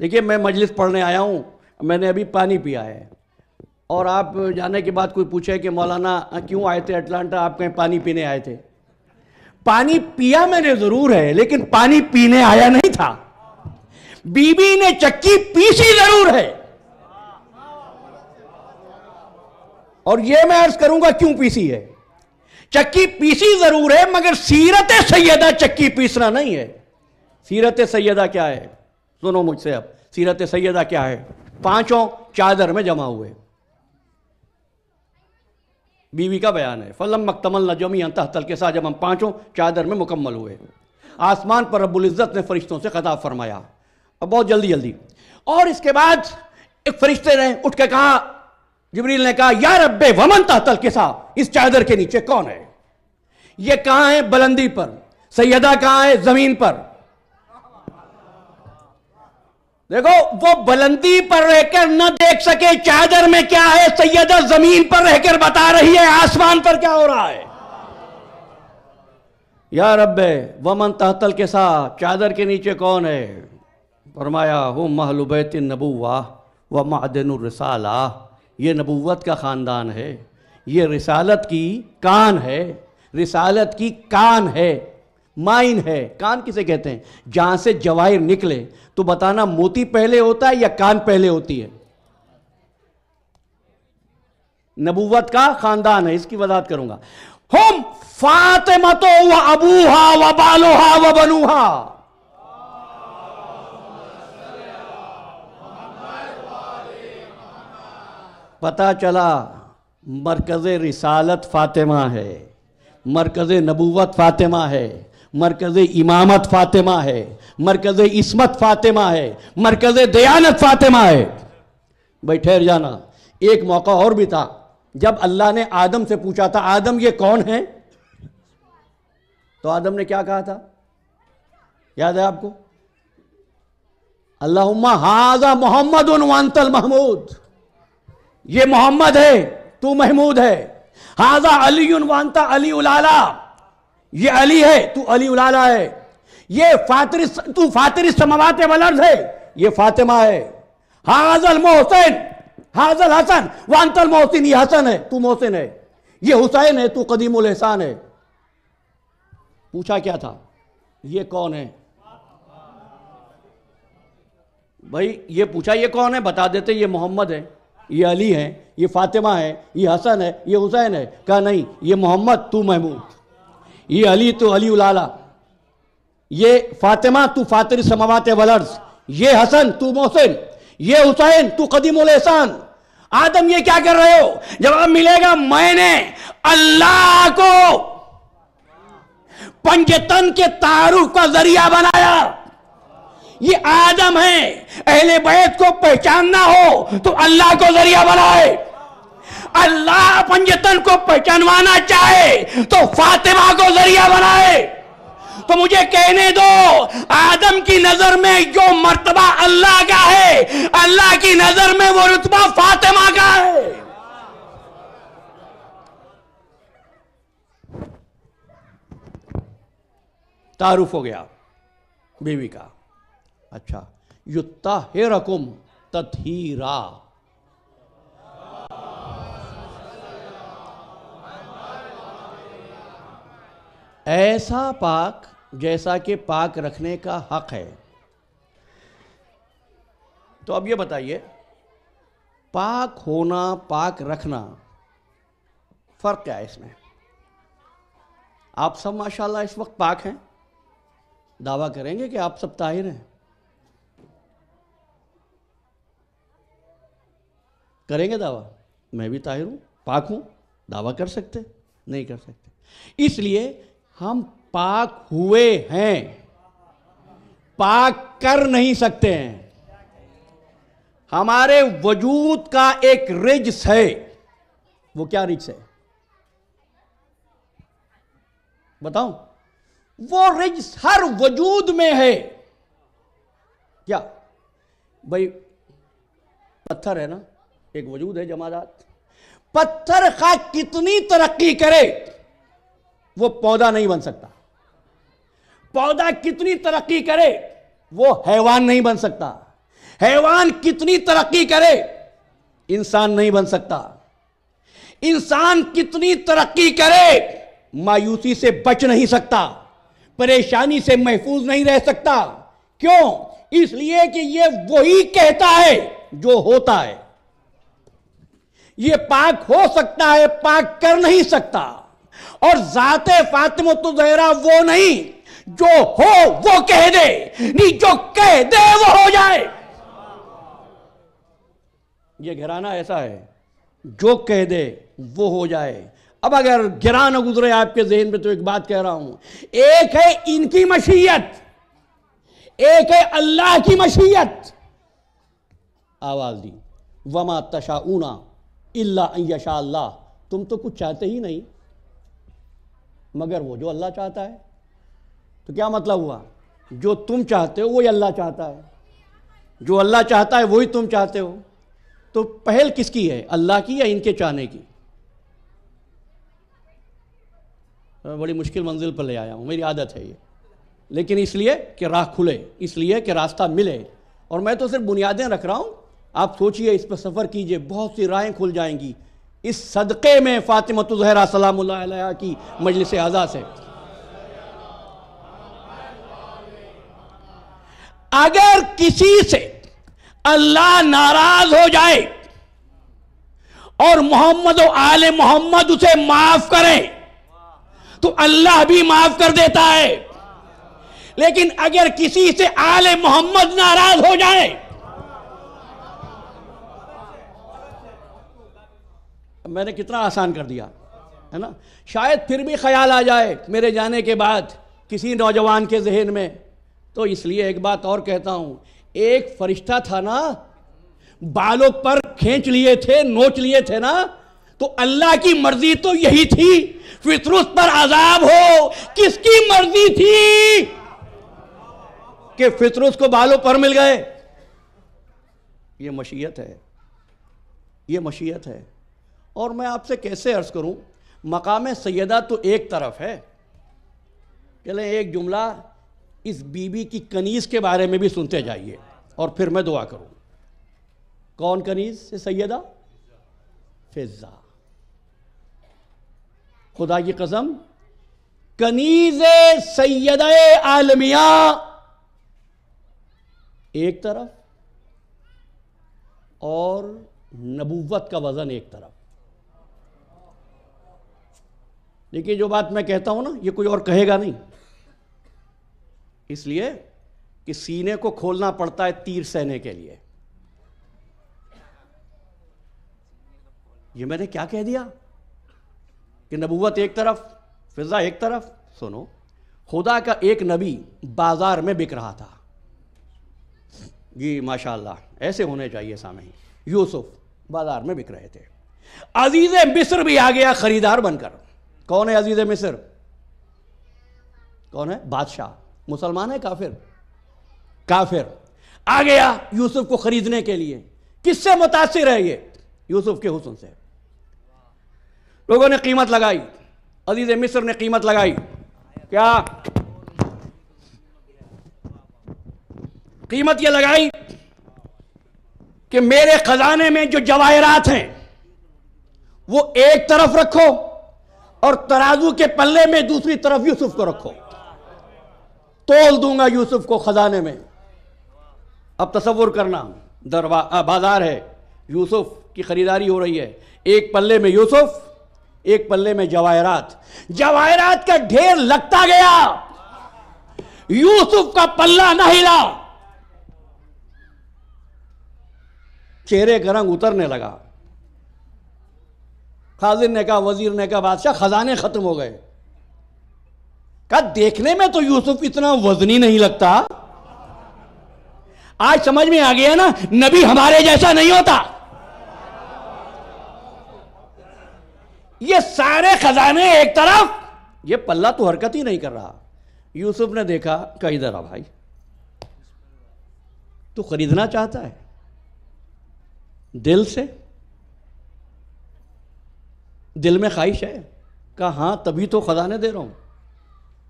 देखिए मैं मजलिस पढ़ने आया हूं मैंने अभी पानी पिया है और आप जाने के बाद कोई पूछे कि मौलाना क्यों आए थे अटलांटा आप कहीं पानी पीने आए थे पानी पिया मैंने जरूर है लेकिन पानी पीने आया नहीं था बीबी ने चक्की पीसी जरूर है और यह मैं अर्ज करूंगा क्यों पीसी है चक्की पीसी जरूर है मगर सीरत सैयदा चक्की पीसना नहीं है सीरत सैयदा क्या है सुनो मुझसे अब सीरत सैयदा क्या है पांचों चादर में जमा हुए बीवी का बयान है फलम मकतमल नजमी अंत तल के साथ जब हम पाँचों चादर में मुकम्मल हुए आसमान पर रबुल्ज़त ने फरिश्तों से खताब फरमाया अब बहुत जल्दी जल्दी और इसके बाद एक फरिश्ते ने उठ के कहा जबरील ने कहा यार रब्बे वमन तहतल के साथ इस चादर के नीचे कौन है ये कहाँ है बुलंदी पर सैदा कहाँ है ज़मीन पर देखो वो बुलंदी पर रहकर न देख सके चादर में क्या है सैयदा जमीन पर रहकर बता रही है आसमान पर क्या हो रहा है या रब्बे वमन तहतल के साथ चादर के नीचे कौन है फरमाया हूँ महलुबैत नबुआ व मादिन रसाला ये नबूवत का ख़ानदान है ये रिसालत की कान है रिसालत की कान है माइन है कान किसे कहते हैं जहां से जवाहिर निकले तो बताना मोती पहले होता है या कान पहले होती है नबूवत का खानदान है इसकी वजाहत करूंगा हम फातिमा तो व अबूहा व बालोहा व बनूहा पता चला मरकज़ रिसालत फातिमा है मरकज़ नबूवत फातिमा है मरकज़ इमामत फातिमा है मरकज़ इसमत फातिमा है मरकज़ दयानत फातिमा है भाई ठहर जाना एक मौका और भी था जब अल्लाह ने आदम से पूछा था आदम ये कौन है तो आदम ने क्या कहा था याद है आपको अल्लाह हाजा मोहम्मद वानतल महमूद ये मोहम्मद है तू महमूद है हाजा अली उनवानता अली उलाला ये अली है तू अली उलाला है ये फातरी तू फातरी समावत वलर्ज है ये फातिमा है हाजल मोहसिन हाजल हसन वांतल मोहसिन ये हसन है तू मोहसिन है ये हुसैन है तू कदीम एहसान है पूछा क्या था ये कौन है भाई ये पूछा ये कौन है बता देते ये मोहम्मद है ये अली है ये फातिमा है ये हसन है ये हुसैन है कहा नहीं ये मोहम्मद तू महमूद ये अली तो अली उलाला ये फातिमा तू फातिर समवाते वलर्स ये हसन तू मोहसिन ये हुसैन तू कदीम एहसान आदम ये क्या कर रहे हो जवाब मिलेगा मैंने अल्लाह को पंचतन के तारुफ का जरिया बनाया ये आदम है अहले बैत को पहचानना हो तो अल्लाह को जरिया बनाए अल्लाह पंजतन को पहचानवाना चाहे तो फातिमा को जरिया बनाए तो मुझे कहने दो आदम की नजर में जो मर्तबा अल्लाह का है अल्लाह की नजर में वो रुतबा फातिमा का है तारुफ हो गया बीवी का अच्छा युत्ता हे रकुम तथीरा ऐसा पाक जैसा कि पाक रखने का हक है तो अब ये बताइए पाक होना पाक रखना फ़र्क क्या है इसमें आप सब माशाल्लाह इस वक्त पाक हैं दावा करेंगे कि आप सब ताहिर हैं करेंगे दावा मैं भी ताहिर हूं पाक हूं दावा कर सकते नहीं कर सकते इसलिए हम पाक हुए हैं पाक कर नहीं सकते हैं हमारे वजूद का एक रिज्स है वो क्या रिज्स है बताओ वो रिज्स हर वजूद में है क्या भाई पत्थर है ना एक वजूद है जमादात पत्थर का कितनी तरक्की करे वो पौधा नहीं बन सकता पौधा कितनी तरक्की करे वो हैवान नहीं बन सकता हैवान कितनी तरक्की करे इंसान नहीं बन सकता इंसान कितनी तरक्की करे मायूसी से बच नहीं सकता परेशानी से महफूज नहीं रह सकता क्यों इसलिए कि ये वही कहता है जो होता है ये पाक हो सकता है पाक कर नहीं सकता और जाते फातिम तो जहरा वो नहीं जो हो वो कह दे नहीं जो कह दे वो हो जाए ये घराना ऐसा है जो कह दे वो हो जाए अब अगर गिरा गुजरे आपके जहन में तो एक बात कह रहा हूं एक है इनकी मशीयत एक है अल्लाह की मशीयत आवाज दी वमा तशा ऊना इलाशा यशा अल्लाह तुम तो कुछ चाहते ही नहीं मगर वो जो अल्लाह चाहता है तो क्या मतलब हुआ जो तुम चाहते हो वही अल्लाह चाहता है जो अल्लाह चाहता है वही तुम चाहते हो तो पहल किसकी है अल्लाह की या इनके चाहने की मैं बड़ी मुश्किल मंजिल पर ले आया हूँ मेरी आदत है ये लेकिन इसलिए कि राह खुले इसलिए कि रास्ता मिले और मैं तो सिर्फ बुनियादें रख रहा हूँ आप सोचिए इस पर सफ़र कीजिए बहुत सी राहें खुल जाएंगी इस सदक़े में फ़ातिमत ज़हरा सलाम की मजलिस आज़ा से अगर किसी से अल्लाह नाराज हो जाए और मोहम्मद आल मोहम्मद उसे माफ करें तो अल्लाह भी माफ कर देता है लेकिन अगर किसी से आल मोहम्मद नाराज हो जाए मैंने कितना आसान कर दिया है ना शायद फिर भी ख्याल आ जाए मेरे जाने के बाद किसी नौजवान के जहन में तो इसलिए एक बात और कहता हूं एक फरिश्ता था ना बालों पर खींच लिए थे नोच लिए थे ना तो अल्लाह की मर्जी तो यही थी फितरुस पर आजाब हो किसकी मर्जी थी कि फितरुस को बालों पर मिल गए ये मशीयत है ये मशीयत है और मैं आपसे कैसे अर्ज़ करूँ मकाम सैदा तो एक तरफ है चले एक जुमला इस बीबी की कनीज़ के बारे में भी सुनते जाइए और फिर मैं दुआ करूँ कौन कनीज़ से सैदा फिज़ा खुदा की कसम कनीज सैद आलमिया एक तरफ और नबूवत का वज़न एक तरफ लेकिन जो बात मैं कहता हूं ना ये कोई और कहेगा नहीं इसलिए कि सीने को खोलना पड़ता है तीर सहने के लिए ये मैंने क्या कह दिया कि नबूवत एक तरफ फिजा एक तरफ सुनो खुदा का एक नबी बाजार में बिक रहा था जी माशाल्लाह ऐसे होने चाहिए सामने यूसुफ बाजार में बिक रहे थे अजीज मिस्र भी आ गया खरीदार बनकर कौन है अजीज़ मिस्र कौन है बादशाह मुसलमान है काफिर काफिर आ गया यूसुफ को खरीदने के लिए किससे मुतासर है ये यूसुफ के हुसन से लोगों ने कीमत लगाई अजीज मिस्र ने कीमत लगाई क्या कीमत ये लगाई कि मेरे खजाने में जो जवाहरात हैं वो एक तरफ रखो और तराजू के पल्ले में दूसरी तरफ यूसुफ को रखो तोल दूंगा यूसुफ को खजाने में अब तस्वुर करना दरवा बाजार है यूसुफ की खरीदारी हो रही है एक पल्ले में यूसुफ एक पल्ले में जवाहरात जवाहरात का ढेर लगता गया यूसुफ का पल्ला न हिला चेहरे का रंग उतरने लगा हाजिर ने कहा वजीर ने कहा बादशाह खजाने ख़त्म हो गए कहा देखने में तो यूसुफ इतना वजनी नहीं लगता आज समझ में आ गया ना नबी हमारे जैसा नहीं होता ये सारे खजाने एक तरफ ये पल्ला तो हरकत ही नहीं कर रहा यूसुफ ने देखा कहीं दर भाई तू खरीदना चाहता है दिल से दिल में ख्वाहिश है कहा हाँ तभी तो खजाने दे रहा हूँ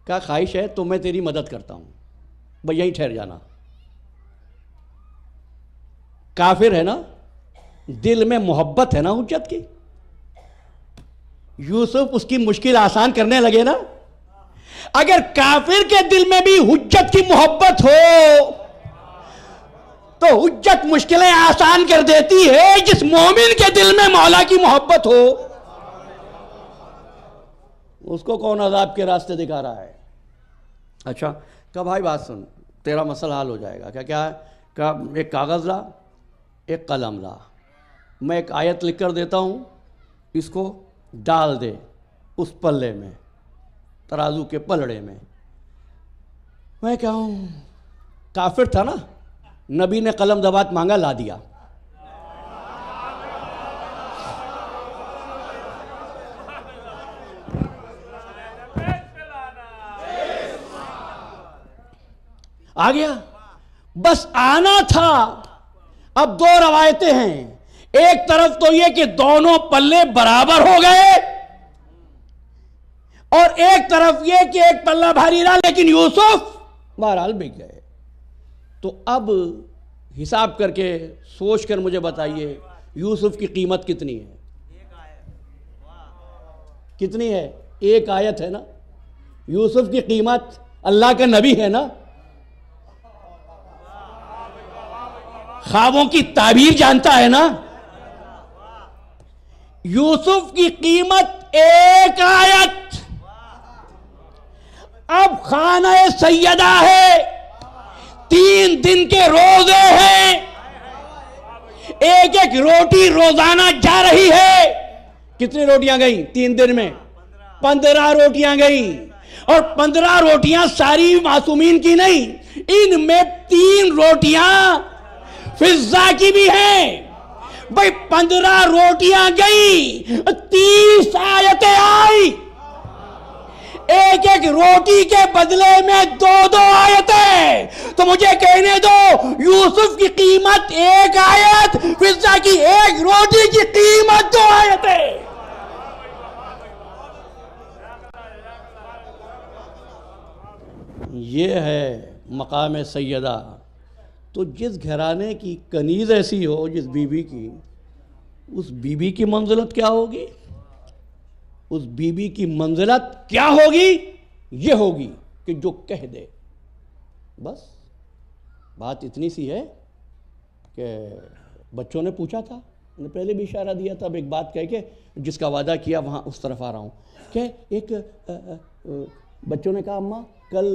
कहा ख्वाहिश है तो मैं तेरी मदद करता हूँ भाई यहीं ठहर जाना काफिर है ना दिल में मोहब्बत है ना हजत की यूसुफ उसकी मुश्किल आसान करने लगे ना अगर काफिर के दिल में भी हुज्जत की मोहब्बत हो तो हुज्जत मुश्किलें आसान कर देती है जिस मोमिन के दिल में मौला की मोहब्बत हो उसको कौन अजाब के रास्ते दिखा रहा है अच्छा कब भाई बात सुन तेरा मसला हल हो जाएगा क्या क्या है का एक कागज़ ला एक कलम ला मैं एक आयत लिख कर देता हूँ इसको डाल दे उस पल्ले में तराजू के पलड़े में मैं क्या हूँ काफिर था ना नबी ने कलम दबात मांगा ला दिया आ गया बस आना था अब दो रवायतें हैं एक तरफ तो यह कि दोनों पल्ले बराबर हो गए और एक तरफ यह कि एक पल्ला भारी रहा लेकिन यूसुफ बहरहाल बिक गए तो अब हिसाब करके सोच कर मुझे बताइए यूसुफ की कीमत कितनी है कितनी है एक आयत है ना यूसुफ की कीमत अल्लाह का नबी है ना ख्वाबों की ताबीर जानता है ना यूसुफ की कीमत एक आयत अब खाना सैदा है तीन दिन के रोजे हैं एक एक रोटी रोजाना जा रही है कितनी रोटियां गई तीन दिन में पंद्रह रोटियां गई और पंद्रह रोटियां सारी मासूमीन की नहीं इनमें तीन रोटियां फिजा की भी है भाई पंद्रह रोटियां गई तीस आयतें आई एक एक रोटी के बदले में दो दो आयतें तो मुझे कहने दो यूसुफ की कीमत एक आयत फिजा की एक रोटी की कीमत दो आयतें ये है मकाम सैदा तो जिस घराने की कनीज़ ऐसी हो जिस बीबी की उस बीबी की मंजिलत क्या होगी उस बीबी की मंजिलत क्या होगी ये होगी कि जो कह दे बस बात इतनी सी है कि बच्चों ने पूछा था मैंने पहले भी इशारा दिया था अब एक बात कह के जिसका वादा किया वहाँ उस तरफ आ रहा हूँ कि एक आ, आ, आ, बच्चों ने कहा अम्मा कल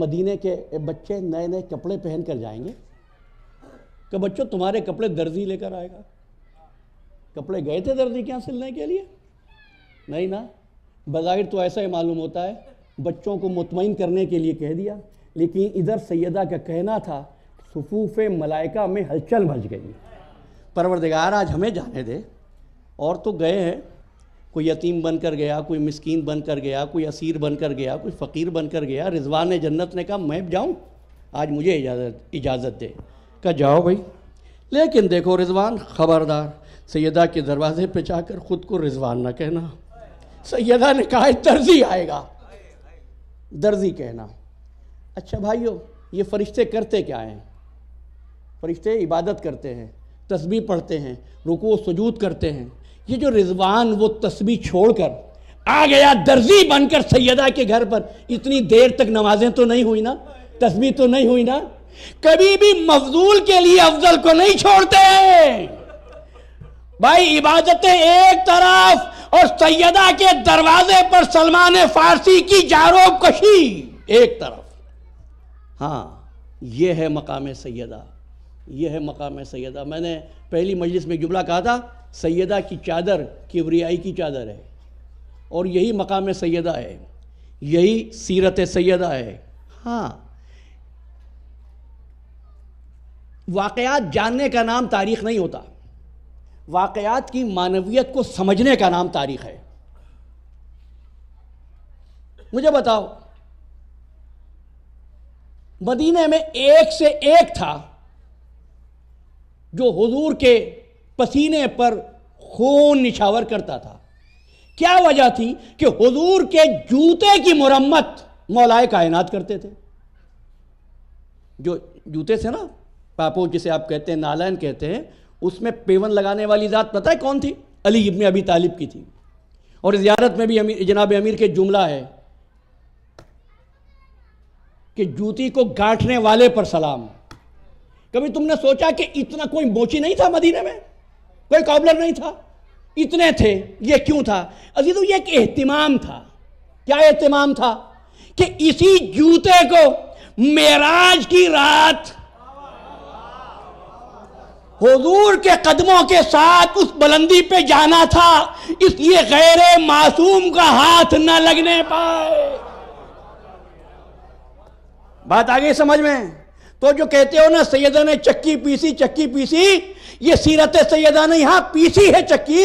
मदीने के बच्चे नए नए कपड़े पहन कर जाएंगे कि बच्चों तुम्हारे कपड़े दर्जी लेकर आएगा कपड़े गए थे दर्जी के यहाँ सिलने के लिए नहीं ना बाहिर तो ऐसा ही मालूम होता है बच्चों को मुतमिन करने के लिए कह दिया लेकिन इधर सैदा का कहना था सफूफ मलाइका में हलचल मच गई परवरदिगार आज हमें जाने दे और तो गए हैं कोई यतीम बन कर गया कोई मिसकीन बन कर गया कोई असीर बन कर गया कोई फ़कीर बन कर गया रिजवान जन्नत ने कहा मैं जाऊँ आज मुझे इजाज़त इजाज़त दे कहा जाओ भाई लेकिन देखो रिजवान ख़बरदार सैदा के दरवाजे पर जाकर ख़ुद को रिजवान ना कहना सैदा ने कहा दर्जी आएगा दर्जी कहना अच्छा भाइयों ये फरिश्ते करते क्या हैं फरिश्ते इबादत करते हैं तस्बी पढ़ते हैं रुको सजूद करते हैं ये जो रिजवान वो तस्बी छोड़कर आ गया दर्जी बनकर सैदा के घर पर इतनी देर तक नमाजें तो नहीं हुई ना तस्बी तो नहीं हुई ना कभी भी मफजूल के लिए अफजल को नहीं छोड़ते भाई इबादतें एक तरफ और सैदा के दरवाजे पर सलमान फारसी की जारोब कशी एक तरफ हाँ यह है मकाम सैदा यह है मकाम सैदा मैंने पहली मजलिस में जुमला कहा था सैदा की चादर किबरियाई की चादर है और यही मकाम सैदा है यही सीरत सैदा है हाँ वाकयात जानने का नाम तारीख़ नहीं होता वाकयात की मानवीत को समझने का नाम तारीख़ है मुझे बताओ मदीने में एक से एक था जो हुजूर के पसीने पर खून निछावर करता था क्या वजह थी कि हुजूर के जूते की मुरम्मत मौलाए कायनात करते थे जो जूते से ना पापो जिसे आप कहते हैं नालायन कहते हैं उसमें पेवन लगाने वाली ज़ात पता है कौन थी अली इब्ने अभी तालिब की थी और ज़्यारत में भी अमीर जनाब अमीर के जुमला है कि जूती को गांठने वाले पर सलाम कभी तुमने सोचा कि इतना कोई मोची नहीं था मदीने में कोई कॉबलर नहीं था इतने थे ये क्यों था अजी तो ये एक एहतमाम था क्या एहतमाम था कि इसी जूते को मेराज की रात हजूर के कदमों के साथ उस बुलंदी पे जाना था इसलिए गैर मासूम का हाथ ना लगने पाए बात आ गई समझ में तो जो कहते हो ना सैयदा ने चक्की पीसी चक्की पीसी ये सीरत सैयदा ने यहां पीसी है चक्की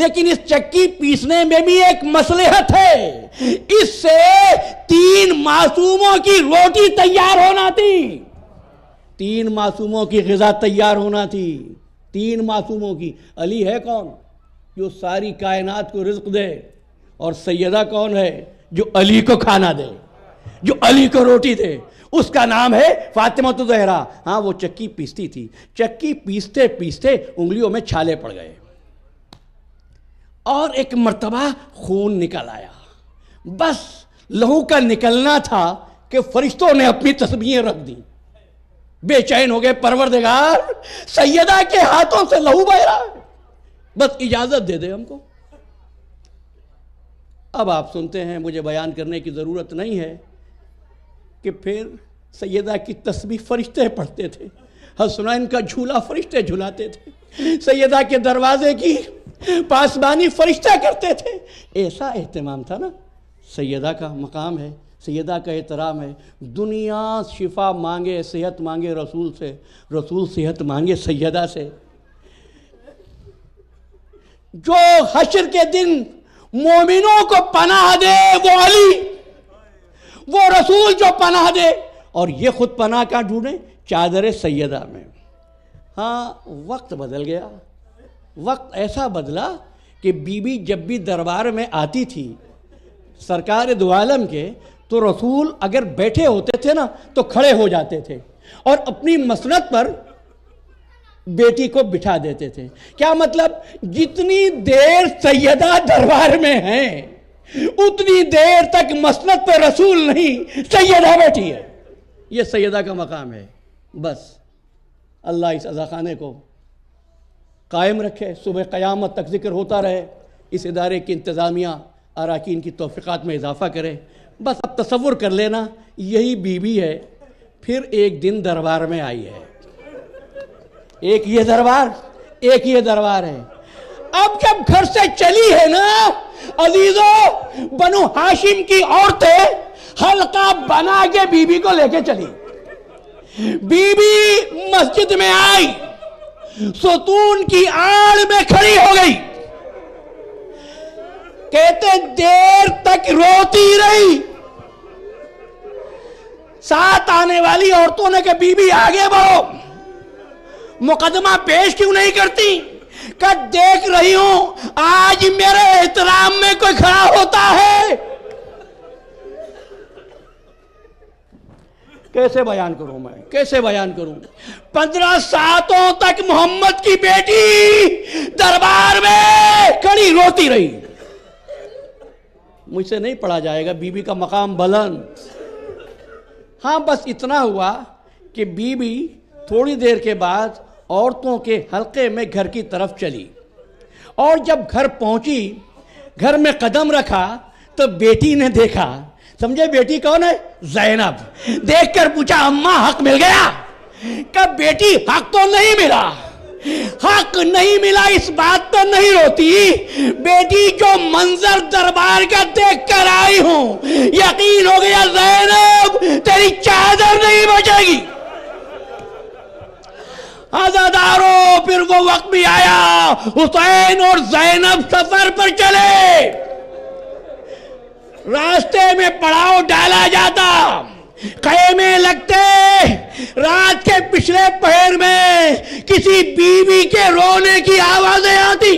लेकिन इस चक्की पीसने में भी एक मसलहत है इससे तीन मासूमों की रोटी तैयार होना थी तीन मासूमों की गजा तैयार होना थी तीन मासूमों की अली है कौन जो सारी कायनात को रिस्क दे और सैयदा कौन है जो अली को खाना दे जो अली को रोटी दे उसका नाम है फातिमा तो जहरा हाँ वो चक्की पीसती थी चक्की पीसते पीसते उंगलियों में छाले पड़ गए और एक मर्तबा खून निकल आया बस लहू का निकलना था कि फरिश्तों ने अपनी तस्वीरें रख दी बेचैन हो गए परवरदेगार सैयदा के हाथों से लहू बहरा बस इजाजत दे दे हमको अब आप सुनते हैं मुझे बयान करने की ज़रूरत नहीं है कि फिर सैदा की तस्वीर फरिश्ते पढ़ते थे हसनैन का झूला फरिश्ते झुलाते थे सैदा के दरवाजे की पासबानी फरिश्ता करते थे ऐसा अहतमाम था ना सैदा का मकाम है सैदा का एहतराम है दुनिया शिफा मांगे सेहत मांगे रसूल से रसूल सेहत मांगे सैदा से जो हशर के दिन मोमिनों को पनाह दे वो अली वो रसूल जो पनाह दे और ये खुद पनाह कहाँ ढूंढे चादर सैदा में हाँ वक्त बदल गया वक्त ऐसा बदला कि बीबी जब भी दरबार में आती थी सरकार दुआलम के तो रसूल अगर बैठे होते थे ना तो खड़े हो जाते थे और अपनी मसनत पर बेटी को बिठा देते थे क्या मतलब जितनी देर सैदा दरबार में हैं उतनी देर तक मसनत पर रसूल नहीं सैदा बैठी है ये सैदा का मकाम है बस अल्लाह इस अजाखाने को कायम रखे सुबह क़यामत तक जिक्र होता रहे इस इदारे की इंतज़ामिया अरकान की तोफ़ीक़ात में इजाफ़ा करे बस अब तस्वुर कर लेना यही बीबी है फिर एक दिन दरबार में आई है एक ये दरबार एक ये दरबार है अब जब घर से चली है ना अजीजो बनु हाशिम की औरतें हल्का बना के बीबी को लेके चली बीबी मस्जिद में आई सुतून की आड़ में खड़ी हो गई कहते देर तक रोती रही साथ आने वाली औरतों ने कहा बीबी आगे बढ़ो मुकदमा पेश क्यों नहीं करती कर देख रही हूं आज मेरे एहतराम में कोई खड़ा होता है कैसे बयान करूं मैं कैसे बयान करूं पंद्रह सातों तक मोहम्मद की बेटी दरबार में खड़ी रोती रही मुझसे नहीं पढ़ा जाएगा बीबी का मकाम बलन हाँ बस इतना हुआ कि बीबी थोड़ी देर के बाद औरतों के हलके में घर की तरफ चली और जब घर पहुंची घर में कदम रखा तो बेटी ने देखा समझे बेटी कौन है जैनब देखकर पूछा अम्मा हक मिल गया कब बेटी हक तो नहीं मिला हक नहीं मिला इस बात पर तो नहीं रोती बेटी जो मंजर दरबार का देख कर आई हूं यकीन हो गया जैनब तेरी चादर नहीं बचेगी आजादारों फिर वो वक्त भी आया हुसैन और जैनब सफर पर चले रास्ते में पड़ाव डाला जाता खेमे लगते रात के पिछले पहर में किसी बीवी के रोने की आवाजें आती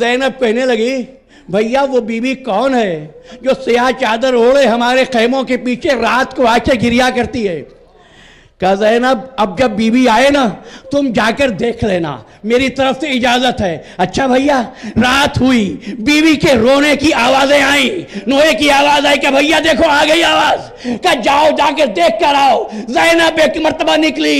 जैनब कहने लगी भैया वो बीवी कौन है जो सियाह चादर ओढ़े हमारे खेमों के पीछे रात को आके गिरिया करती है कहा जैनब अब जब बीवी आए ना तुम जाकर देख लेना मेरी तरफ से इजाजत है अच्छा भैया रात हुई बीवी के रोने की आवाजें आई नोए की आवाज आई क्या भैया देखो आ गई आवाज क्या जाओ जाकर देख कर आओ जैनब एक मरतबा निकली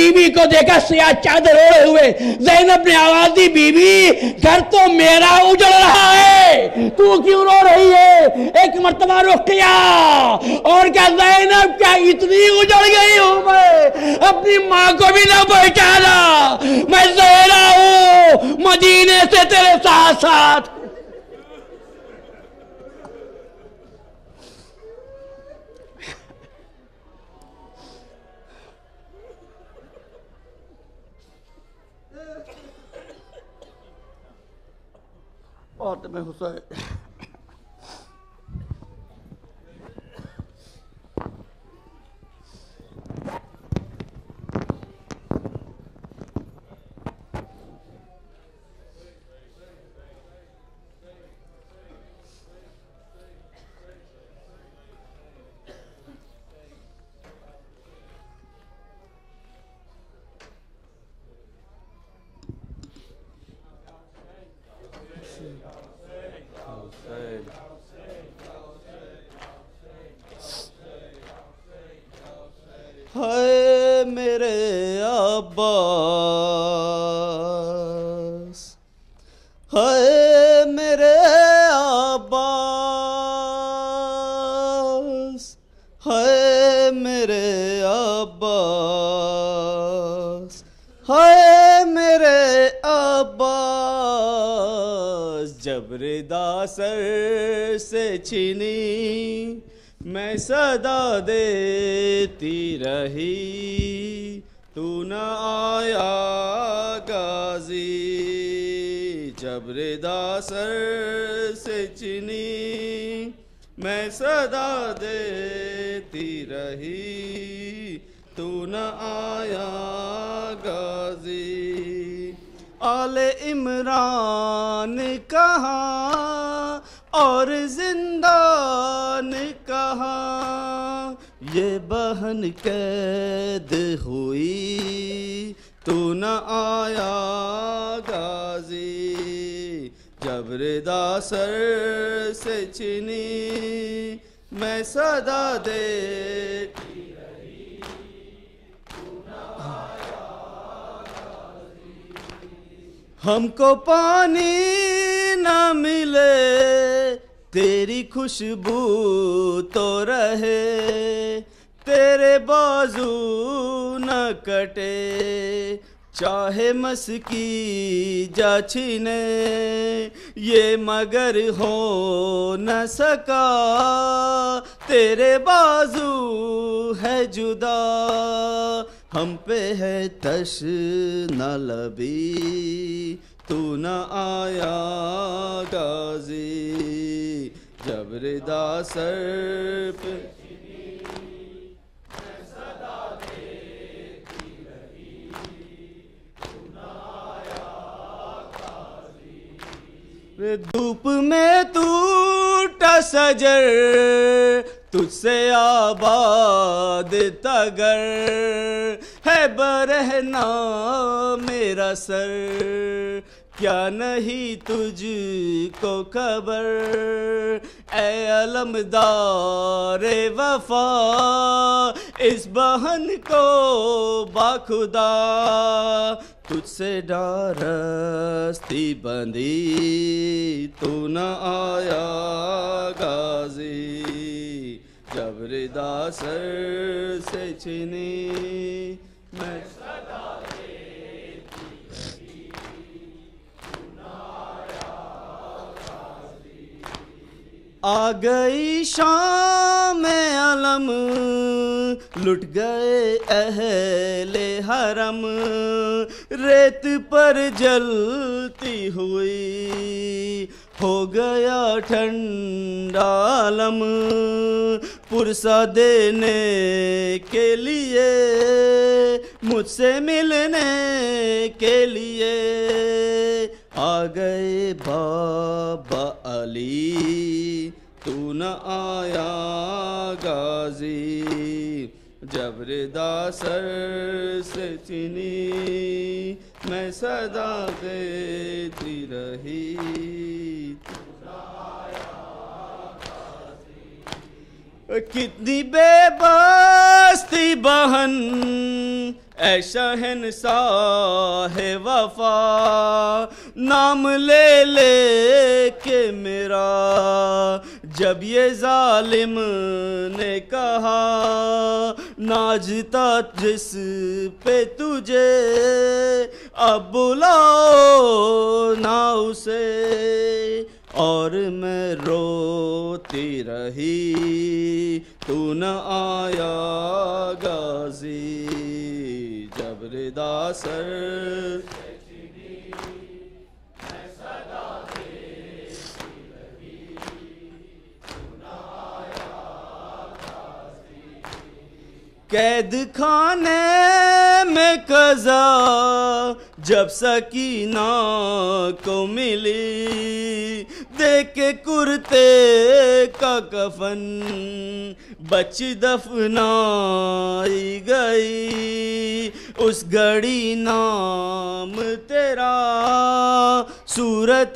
बीवी को देखा सिया चादर ओढ़े हुए जैनब ने आवाज दी बीवी घर तो मेरा उजड़ रहा है तू क्यों रो रही है एक मरतबा रुक गया और क्या जैनब क्या इतनी उजड़ गई हो अपनी माँ को भी ना पहचाना मैं जहरा हूं मदीने से तेरे साथ साथ और तो मैं हुसैन मेरे आबास है मेरे आबास है मेरे आबास है मेरे आबास जबरदास से छीनी मैं सदा देती रही तू न आया गाजी जबरदा सर से चिनी मैं सदा देती रही तू न आया गाजी आले इमरान कहाँ और जिंदा ने कहा ये बहन कैद हुई तू न आया गाजी जबरदा सर से चिनी मैं सदा दे हमको पानी न मिले तेरी खुशबू तो रहे तेरे बाजू न कटे चाहे मस्की जा छीने ये मगर हो न सका तेरे बाजू है जुदा हम पे है तश न लबी तू न आया गाजी जबरदा सर्प पे धूप में तू सजर तुझसे आबाद तगर है बरहना मेरा सर क्या नहीं तुझको खबर ए अलमदार वफा इस बहन को बाखुदा तुझसे डारस्ती बंदी तू न आया गाजी जब से छिनी मैं आ गई शाम अलम लुट गए अहले हरम रेत पर जलती हुई हो गया ठंडालम पुरसा देने के लिए मुझसे मिलने के लिए आ गए बाबा अली तू न आया गाजी जबरदा सर से चिनी मैं सदा देती रही कितनी बेबस्ती बहन सा है वफा नाम ले ले के मेरा जब ये जालिम ने कहा नाजता जिस पे तुझे अब बुलाओ ना उसे और मैं रोती रही तू न आया गाजी जबरदा सर कैद खाने में कजा जब सकीना को मिली देख के कुर्ते का कफन बच दफनाई गई उस घड़ी नाम तेरा सूरत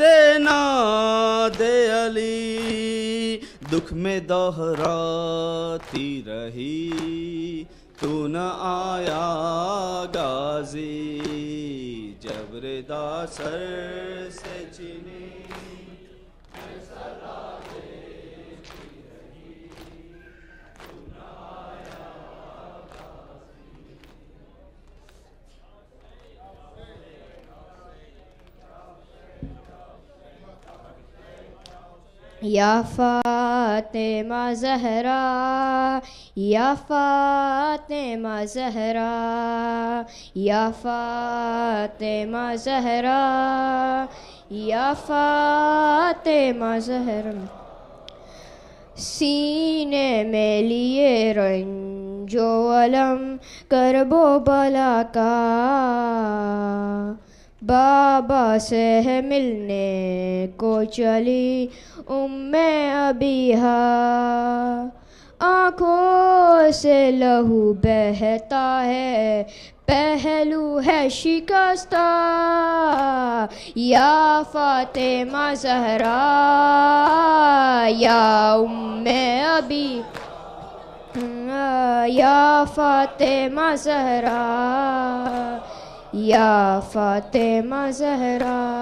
दे अली दुख में दोहराती रही तू न आया गाजी जबरदा सर से चिनी या फातिमा जहरा या फातिमा जहरा या फातिमा जहरा या फातिमा जहरा सीने में लिए रंजो अलम करबो बला का बाबा से मिलने को चली उम्मे अबीहा आँखों से लहू बहता है पहलू है शिकस्ता या फातिमा जहरा या उम्मे अभी या फातिमा जहरा يا فاطمة زهرة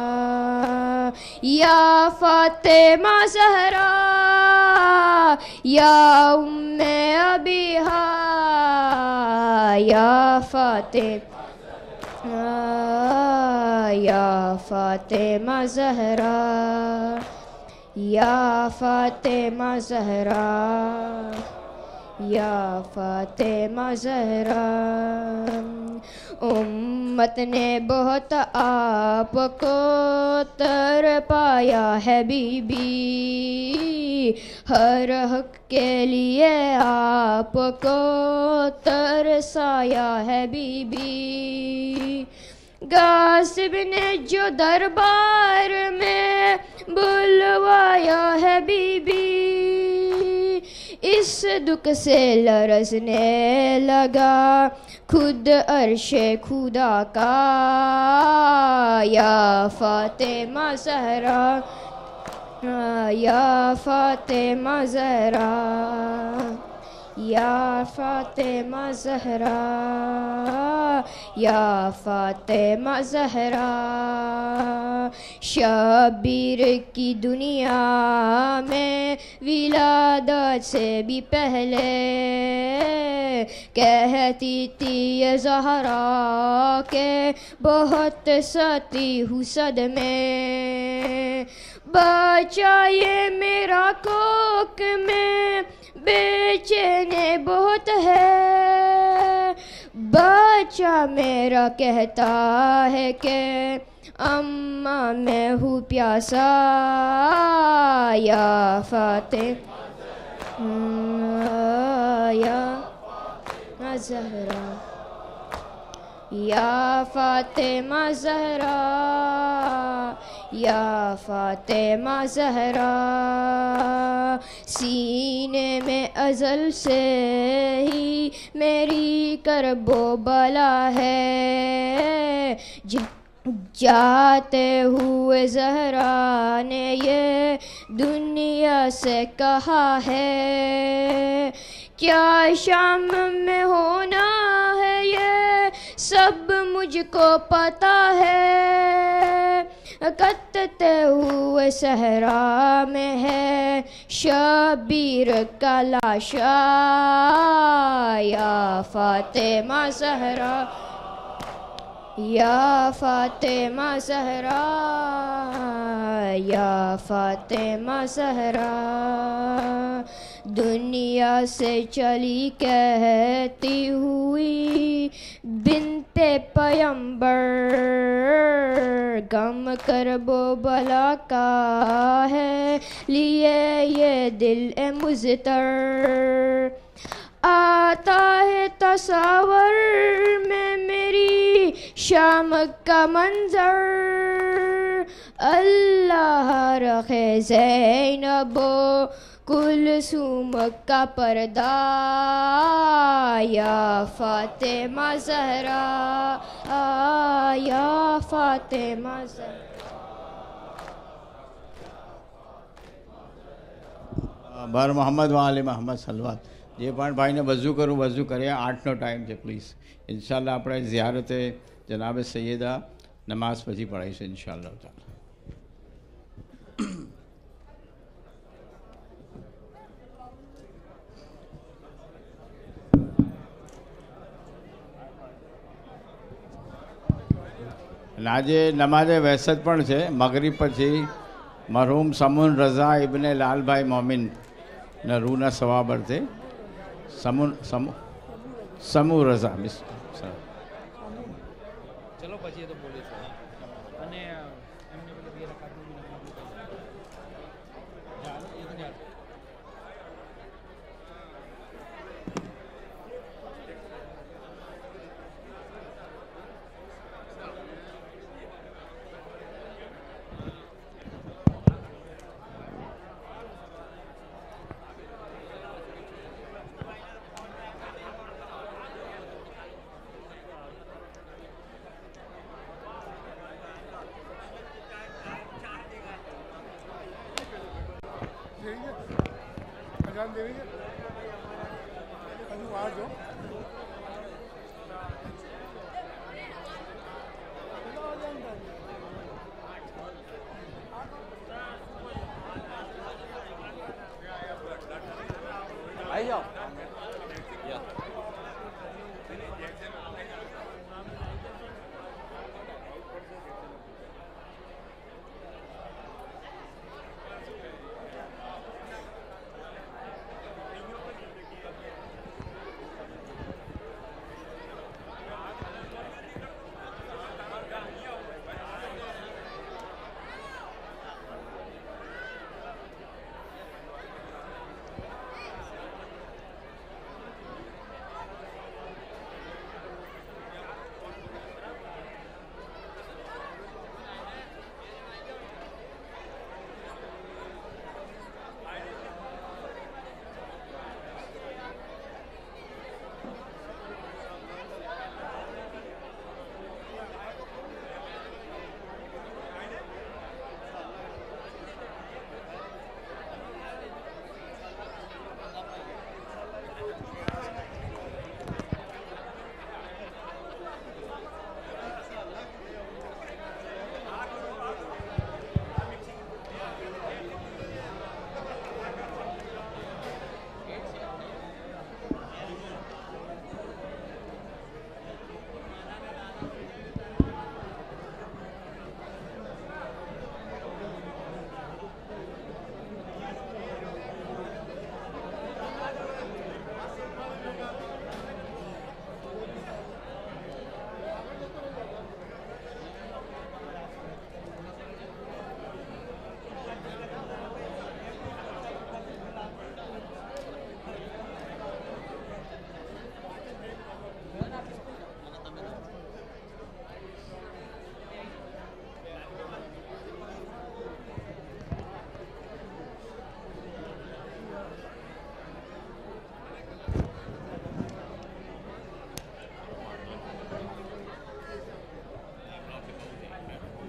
يا فاطمة زهرة يا أم أبيها يا فاطمة يا فاطمة زهرة يا فاطمة زهرة يا فاطمة زهرة उम्मत ने बहुत आप को तर पाया है बीबी हर हक के लिए आप को तरसाया है बीबी गासिब ने जो दरबार में बुलवाया है बीबी इस दुख से लरसने लगा खुद अर्श खुदा का या फातिमा जहरा या फातिमा जहरा या फातिमा मजहरा या फातिमा जहरा शबीर की दुनिया में विलादत से भी पहले कहती थी ये जहरा के बहुत सती हुसद सद में बचाइए मेरा कोक में बेचने बहुत है बच्चा मेरा कहता है कि अम्मा मैं हूँ प्यासा या फाते या जहरा या फातिमा जहरा या फातिमा जहरा सीने में अजल से ही मेरी करबो बला है जाते हुए जहरा ने ये दुनिया से कहा है क्या शाम में होना है ये सब मुझको पता है कतते हुए सहरा में है शबीर का लाशा या सहरा या फातिमा सहरा या फातिमा सहरा दुनिया से चली कहती हुई बिनते पयंबर गम कर बो भला का है लिए ये दिल ए मुजतर आता है तस्वर में मेरी शाम का मंजर अल्लाह रखे जैनबो कुल सुमक्का पर्दा या फातिमा जहरा या फातिमा जहरा बर मोहम्मद वाले मोहम्मद सलवात ये पॉइंट भाई ने वजू करूँ वजू करे आठ नो टाइम से प्लीज इनशाला अपने ज्यारत जनाब सैदा नमाज पची पढ़ाई से इनशाला અને આજે નમાજે વહેસદ પણ છે મગરી પછી મરહૂમ સમુન રઝા ઇબને લાલભાઈ મોમિન ના રૂના સવાબ અર્થે સમુન સમુ સમૂહ રઝા મિસ્ટર de vida.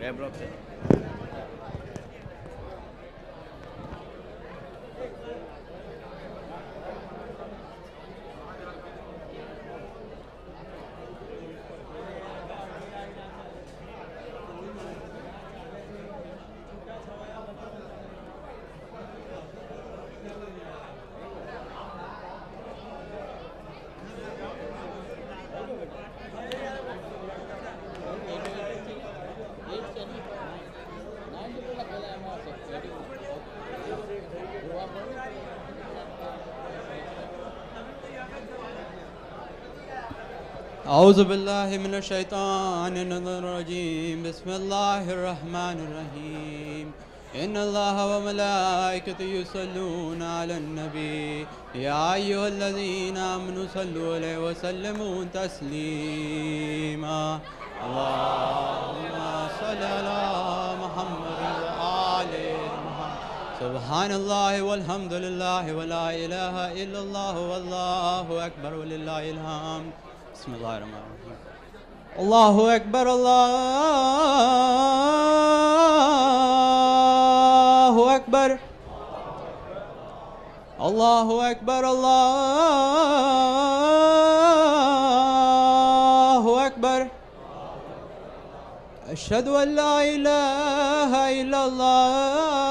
डेवलप है أعوذ بالله من الشيطان الرجيم بسم الله الرحمن الرحيم إن الله وملائكته يصلون على النبي يا أيها الذين آمنوا صلوا عليه وسلموا تسليما اللهم صل على محمد وآل محمد سبحان الله والحمد لله ولا إله إلا الله والله أكبر ولله الحمد بسم الله الرحمن الرحيم الله أكبر الله أكبر الله أكبر الله أكبر أشهد أن لا إله إلا الله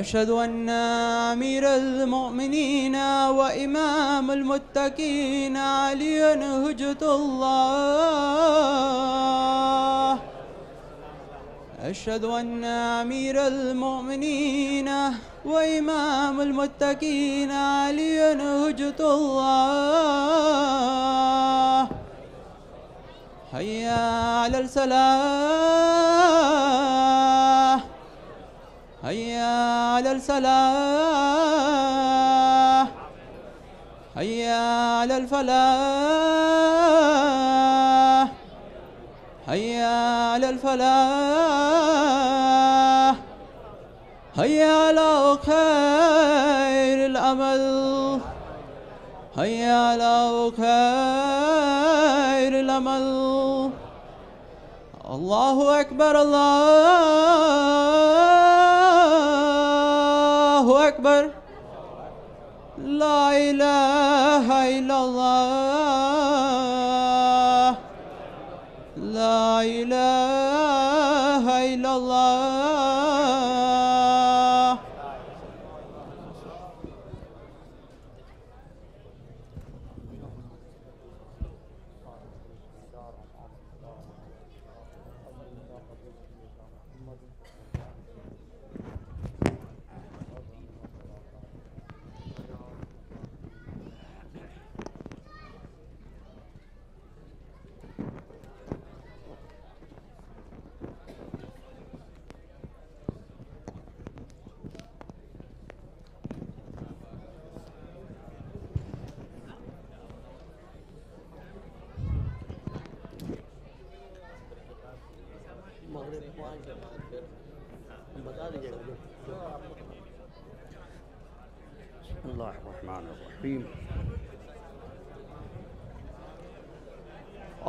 أشهد أن أمير المؤمنين وإمام المتقين علي هجة الله أشهد أن أمير المؤمنين وإمام المتقين علي هجة الله هيا على السلام هيا على الفلاح هيا على الفلاح هيا على الفلاح هيا على خير الأمل هيا على خير الأمل الله أكبر الله La ilahe illallah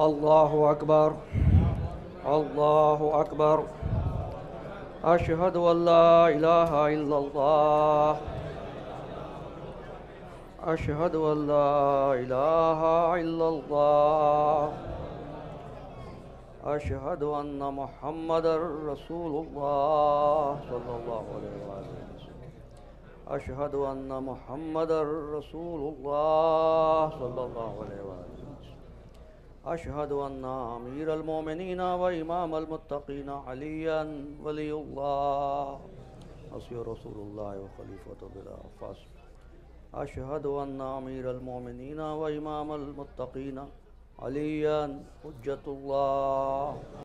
الله أكبر الله أكبر أشهد أن لا إله إلا الله أشهد أن لا إله إلا الله أشهد أن محمد رسول الله صلى الله عليه وسلم أشهد أن محمد رسول الله صلى الله عليه وسلم أشهد أن أمير المؤمنين وإمام المتقين عليا ولي الله أصير رسول الله وخليفة بالأفاس أشهد أن أمير المؤمنين وإمام المتقين عليا حجة الله